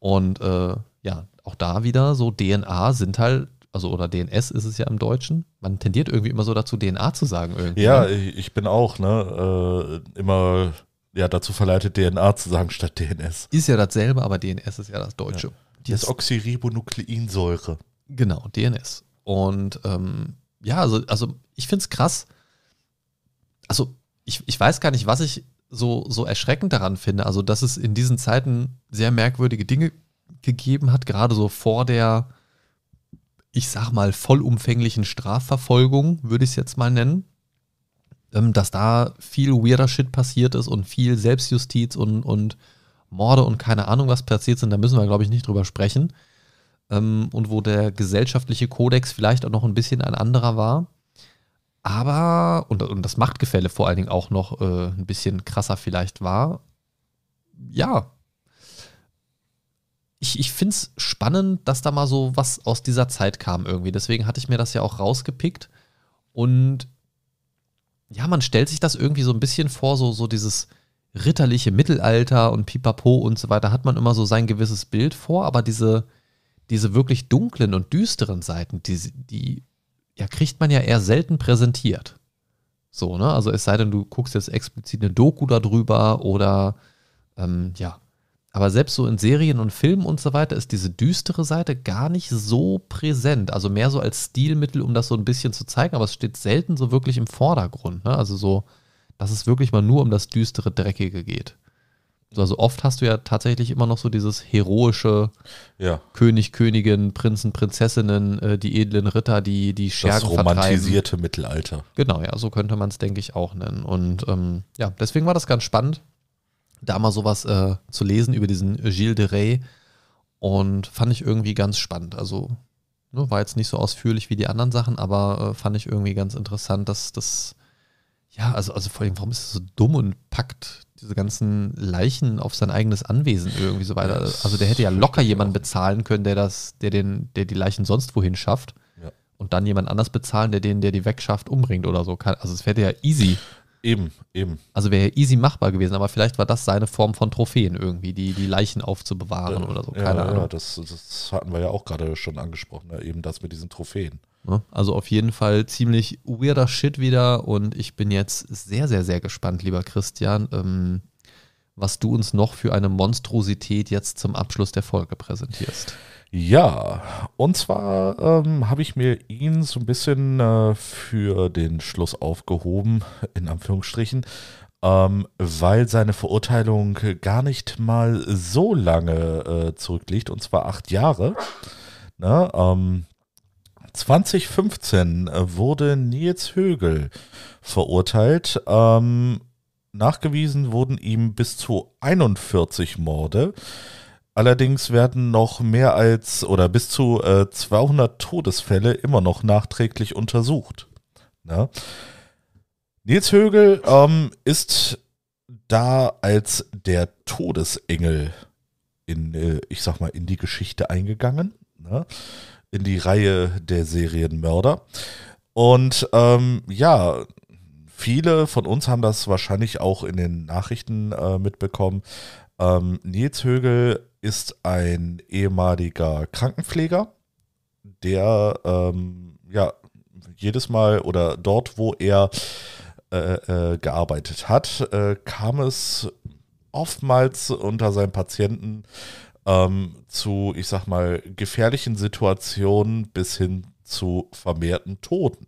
Und äh, ja, auch da wieder so DNA sind halt, also oder DNS ist es ja im Deutschen. Man tendiert irgendwie immer so dazu, DNA zu sagen irgendwie. Ja, ne? ich bin auch, ne? Äh, immer ja dazu verleitet, DNA zu sagen statt DNS. Ist ja dasselbe, aber DNS ist ja das Deutsche. Ja. Die das Oxyribonukleinsäure. Genau, DNS. Und ähm, ja, also, also ich finde es krass, also ich, ich weiß gar nicht, was ich so, so erschreckend daran finde. Also, dass es in diesen Zeiten sehr merkwürdige Dinge gegeben hat, gerade so vor der, ich sag mal, vollumfänglichen Strafverfolgung, würde ich es jetzt mal nennen. Ähm, dass da viel weirder Shit passiert ist und viel Selbstjustiz und, und Morde und keine Ahnung, was passiert sind, da müssen wir, glaube ich, nicht drüber sprechen. Ähm, und wo der gesellschaftliche Kodex vielleicht auch noch ein bisschen ein anderer war. Aber, und, und das Machtgefälle vor allen Dingen auch noch äh, ein bisschen krasser vielleicht war, ja. Ich, ich finde es spannend, dass da mal so was aus dieser Zeit kam irgendwie. Deswegen hatte ich mir das ja auch rausgepickt. Und ja, man stellt sich das irgendwie so ein bisschen vor, so, so dieses ritterliche Mittelalter und Pipapo und so weiter, hat man immer so sein gewisses Bild vor, aber diese, diese wirklich dunklen und düsteren Seiten, die, die ja, kriegt man ja eher selten präsentiert. So, ne? Also es sei denn, du guckst jetzt explizit eine Doku darüber oder ähm, ja. Aber selbst so in Serien und Filmen und so weiter ist diese düstere Seite gar nicht so präsent. Also mehr so als Stilmittel, um das so ein bisschen zu zeigen, aber es steht selten so wirklich im Vordergrund. Ne? Also so, dass es wirklich mal nur um das düstere, dreckige geht also oft hast du ja tatsächlich immer noch so dieses heroische ja. König, Königin, Prinzen, Prinzessinnen, äh, die edlen Ritter, die die Schergen Das romantisierte vertreiben. Mittelalter. Genau, ja, so könnte man es, denke ich, auch nennen. Und ähm, ja, deswegen war das ganz spannend, da mal sowas äh, zu lesen über diesen Gilles de Rais und fand ich irgendwie ganz spannend. Also ne, war jetzt nicht so ausführlich wie die anderen Sachen, aber äh, fand ich irgendwie ganz interessant, dass das ja, also, also vor allem, warum ist es so dumm und packt diese ganzen Leichen auf sein eigenes Anwesen irgendwie so weiter. Also der hätte ja locker jemanden bezahlen können, der das, der den, der die Leichen sonst wohin schafft. Ja. Und dann jemand anders bezahlen, der den, der die wegschafft, umbringt oder so. Also es wäre ja easy. Eben, eben. Also wäre ja easy machbar gewesen, aber vielleicht war das seine Form von Trophäen irgendwie, die, die Leichen aufzubewahren äh, oder so. Keine ja, Ahnung. Ja, das, das hatten wir ja auch gerade schon angesprochen, ne, eben das mit diesen Trophäen. Ne? Also auf jeden Fall ziemlich weirder Shit wieder und ich bin jetzt sehr, sehr, sehr gespannt, lieber Christian, ähm, was du uns noch für eine Monstrosität jetzt zum Abschluss der Folge präsentierst. Ja, und zwar ähm, habe ich mir ihn so ein bisschen äh, für den Schluss aufgehoben, in Anführungsstrichen, ähm, weil seine Verurteilung gar nicht mal so lange äh, zurückliegt, und zwar acht Jahre. Na, ne? ähm, 2015 äh, wurde Nils Högel verurteilt. Ähm, nachgewiesen wurden ihm bis zu 41 Morde. Allerdings werden noch mehr als oder bis zu äh, 200 Todesfälle immer noch nachträglich untersucht. Ja. Nils Högel ähm, ist da als der Todesengel in, äh, ich sag mal, in die Geschichte eingegangen. Ne? in die Reihe der Serienmörder. Und ähm, ja, viele von uns haben das wahrscheinlich auch in den Nachrichten äh, mitbekommen. Ähm, Nils Högel ist ein ehemaliger Krankenpfleger, der ähm, ja jedes Mal oder dort, wo er äh, äh, gearbeitet hat, äh, kam es oftmals unter seinen Patienten ähm, zu, ich sag mal, gefährlichen Situationen bis hin zu vermehrten Toten.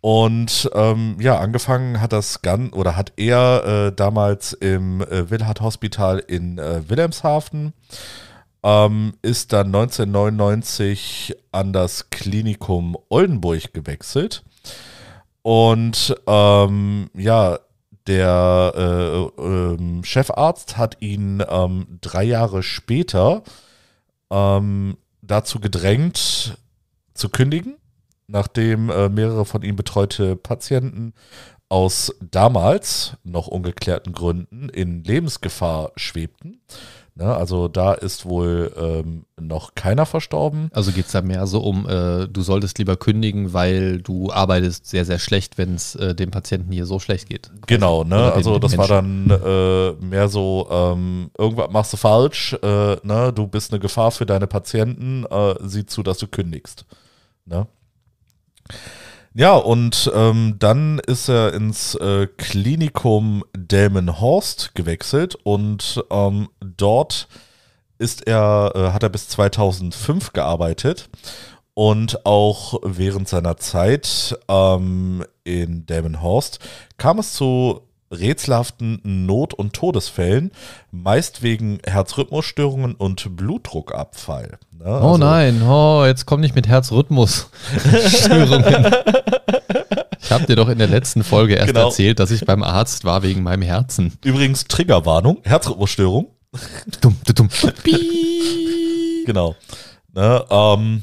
Und ähm, ja, angefangen hat das Gun oder hat er äh, damals im äh, Willhard Hospital in äh, Wilhelmshaven, ähm, ist dann 1999 an das Klinikum Oldenburg gewechselt. Und ähm, ja, der äh, ähm, Chefarzt hat ihn ähm, drei Jahre später ähm, dazu gedrängt, zu kündigen, nachdem äh, mehrere von ihm betreute Patienten aus damals noch ungeklärten Gründen in Lebensgefahr schwebten. Ja, ne? also da ist wohl ähm, noch keiner verstorben. Also geht es da mehr so um, äh, du solltest lieber kündigen, weil du arbeitest sehr, sehr schlecht, wenn es äh, dem Patienten hier so schlecht geht. Genau, ne? also das Menschen. war dann äh, mehr so, ähm, irgendwas machst du falsch, äh, ne? du bist eine Gefahr für deine Patienten, äh, sieh zu, dass du kündigst. Ne? Ja, und ähm, dann ist er ins äh, Klinikum Delmenhorst gewechselt und ähm, dort ist er, äh, hat er bis 2005 gearbeitet und auch während seiner Zeit ähm, in Delmenhorst kam es zu rätselhaften Not- und Todesfällen, meist wegen Herzrhythmusstörungen und Blutdruckabfall. Ne? Oh also oh nein, oh, jetzt komm nicht mit Herzrhythmusstörungen. (laughs) ich habe dir doch in der letzten Folge erst genau. erzählt, dass ich beim Arzt war wegen meinem Herzen. Übrigens Triggerwarnung, Herzrhythmusstörung. dumm, dumm, dumm. (laughs) genau. Ne, ähm,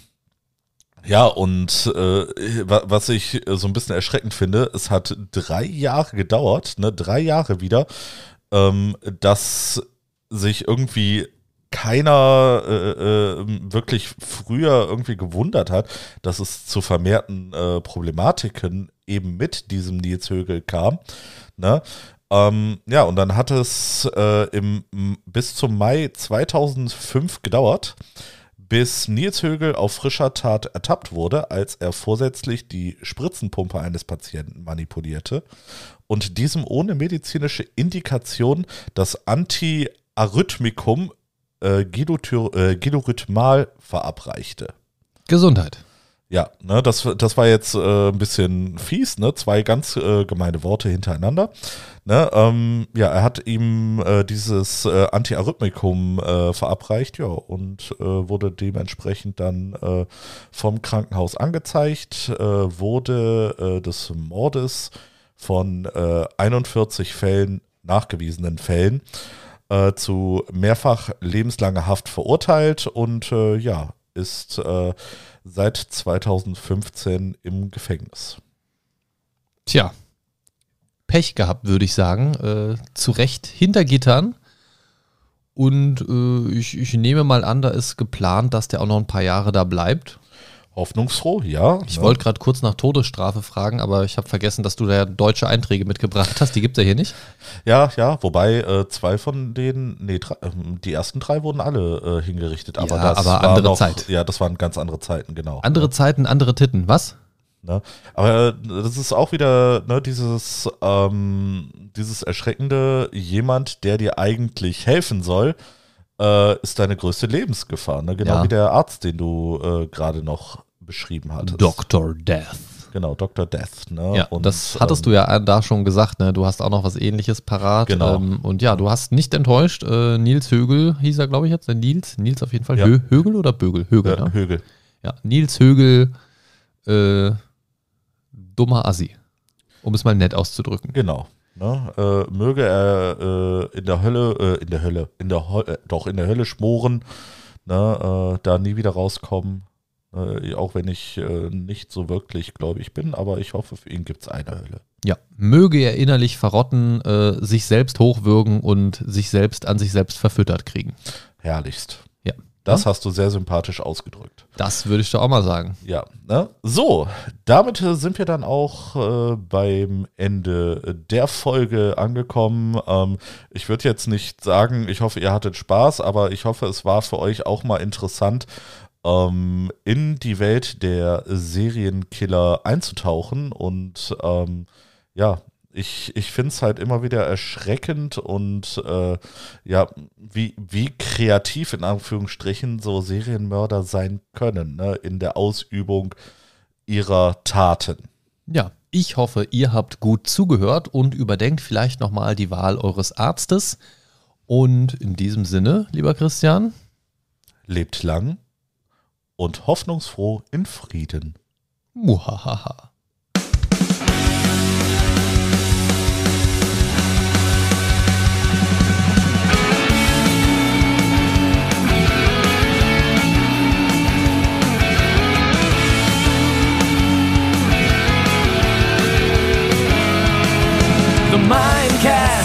ja, und äh, was ich äh, so ein bisschen erschreckend finde, es hat drei Jahre gedauert, ne, drei Jahre wieder, ähm, dass sich irgendwie keiner äh, äh, wirklich früher irgendwie gewundert hat, dass es zu vermehrten äh, Problematiken eben mit diesem Nils Högel kam. Ne? Ähm, ja, und dann hat es äh, im, bis zum Mai 2005 gedauert bis Nils Högel auf frischer Tat ertappt wurde, als er vorsätzlich die Spritzenpumpe eines Patienten manipulierte und diesem ohne medizinische Indikation das Antiarrhythmikum äh, Gelorhythmal äh, verabreichte. Gesundheit. Ja, ne, das, das war jetzt äh, ein bisschen fies, ne? Zwei ganz äh, gemeine Worte hintereinander. Ne, ähm, ja, er hat ihm äh, dieses äh, Antiarrhythmikum äh, verabreicht, ja, und äh, wurde dementsprechend dann äh, vom Krankenhaus angezeigt, wurde des Mordes von 41 Fällen, nachgewiesenen Fällen, zu mehrfach lebenslanger Haft verurteilt und ja, ist äh, seit 2015 im Gefängnis. Tja, Pech gehabt, würde ich sagen. Äh, zu Recht hinter Gittern. Und äh, ich, ich nehme mal an, da ist geplant, dass der auch noch ein paar Jahre da bleibt. Hoffnungsfroh, ja. Ich ja. Ne? wollte gerade kurz nach Todesstrafe fragen, aber ich habe vergessen, dass du da deutsche Einträge mitgebracht hast. Die gibt es ja hier nicht. Ja, ja, wobei äh, zwei von denen, nee, drei, äh, die ersten drei wurden alle äh, hingerichtet. Aber, ja, das aber andere noch, Zeit. Ja, das waren ganz andere Zeiten, genau. Andere ja. Zeiten, andere Titten, was? Ne? Aber äh, das ist auch wieder ne, dieses, ähm, dieses erschreckende, jemand, der dir eigentlich helfen soll, äh, ist deine größte Lebensgefahr. Ne? Genau ja. wie der Arzt, den du äh, gerade noch beschrieben hattest. Dr. Death. Genau, Dr. Death. Ne? Ja, und, das hattest ähm, du ja ähm, da schon gesagt. Ne? Du hast auch noch was Ähnliches parat. Genau. Ähm, und ja, du hast nicht enttäuscht. Äh, Nils Högel hieß er, glaube ich, jetzt. Ne? Nils, Nils auf jeden Fall. Ja. Högel oder Bögel? Högel. Ja, ne? Högel. Ja, Nils Högel, äh, dummer Assi. Um es mal nett auszudrücken. Genau. Ne, äh, möge er äh, in der Hölle, äh, in der Hölle, in der Ho äh, doch in der Hölle schmoren, ne, äh, da nie wieder rauskommen. Äh, auch wenn ich äh, nicht so wirklich gläubig bin, aber ich hoffe, für ihn gibt es eine Hölle. Ja, möge er innerlich verrotten, äh, sich selbst hochwürgen und sich selbst an sich selbst verfüttert kriegen. Herrlichst. Ja. Das hm? hast du sehr sympathisch ausgedrückt. Das würde ich doch auch mal sagen. Ja. Ne? So, damit äh, sind wir dann auch äh, beim Ende der Folge angekommen. Ähm, ich würde jetzt nicht sagen, ich hoffe, ihr hattet Spaß, aber ich hoffe, es war für euch auch mal interessant, ähm, in die Welt der Serienkiller einzutauchen. Und ähm, ja, ich, ich finde es halt immer wieder erschreckend und äh, ja, wie, wie kreativ in Anführungsstrichen so Serienmörder sein können ne, in der Ausübung ihrer Taten. Ja, ich hoffe, ihr habt gut zugehört und überdenkt vielleicht nochmal die Wahl eures Arztes. Und in diesem Sinne, lieber Christian, lebt lang und hoffnungsfroh in Frieden. Muhahaha. The Mindcast.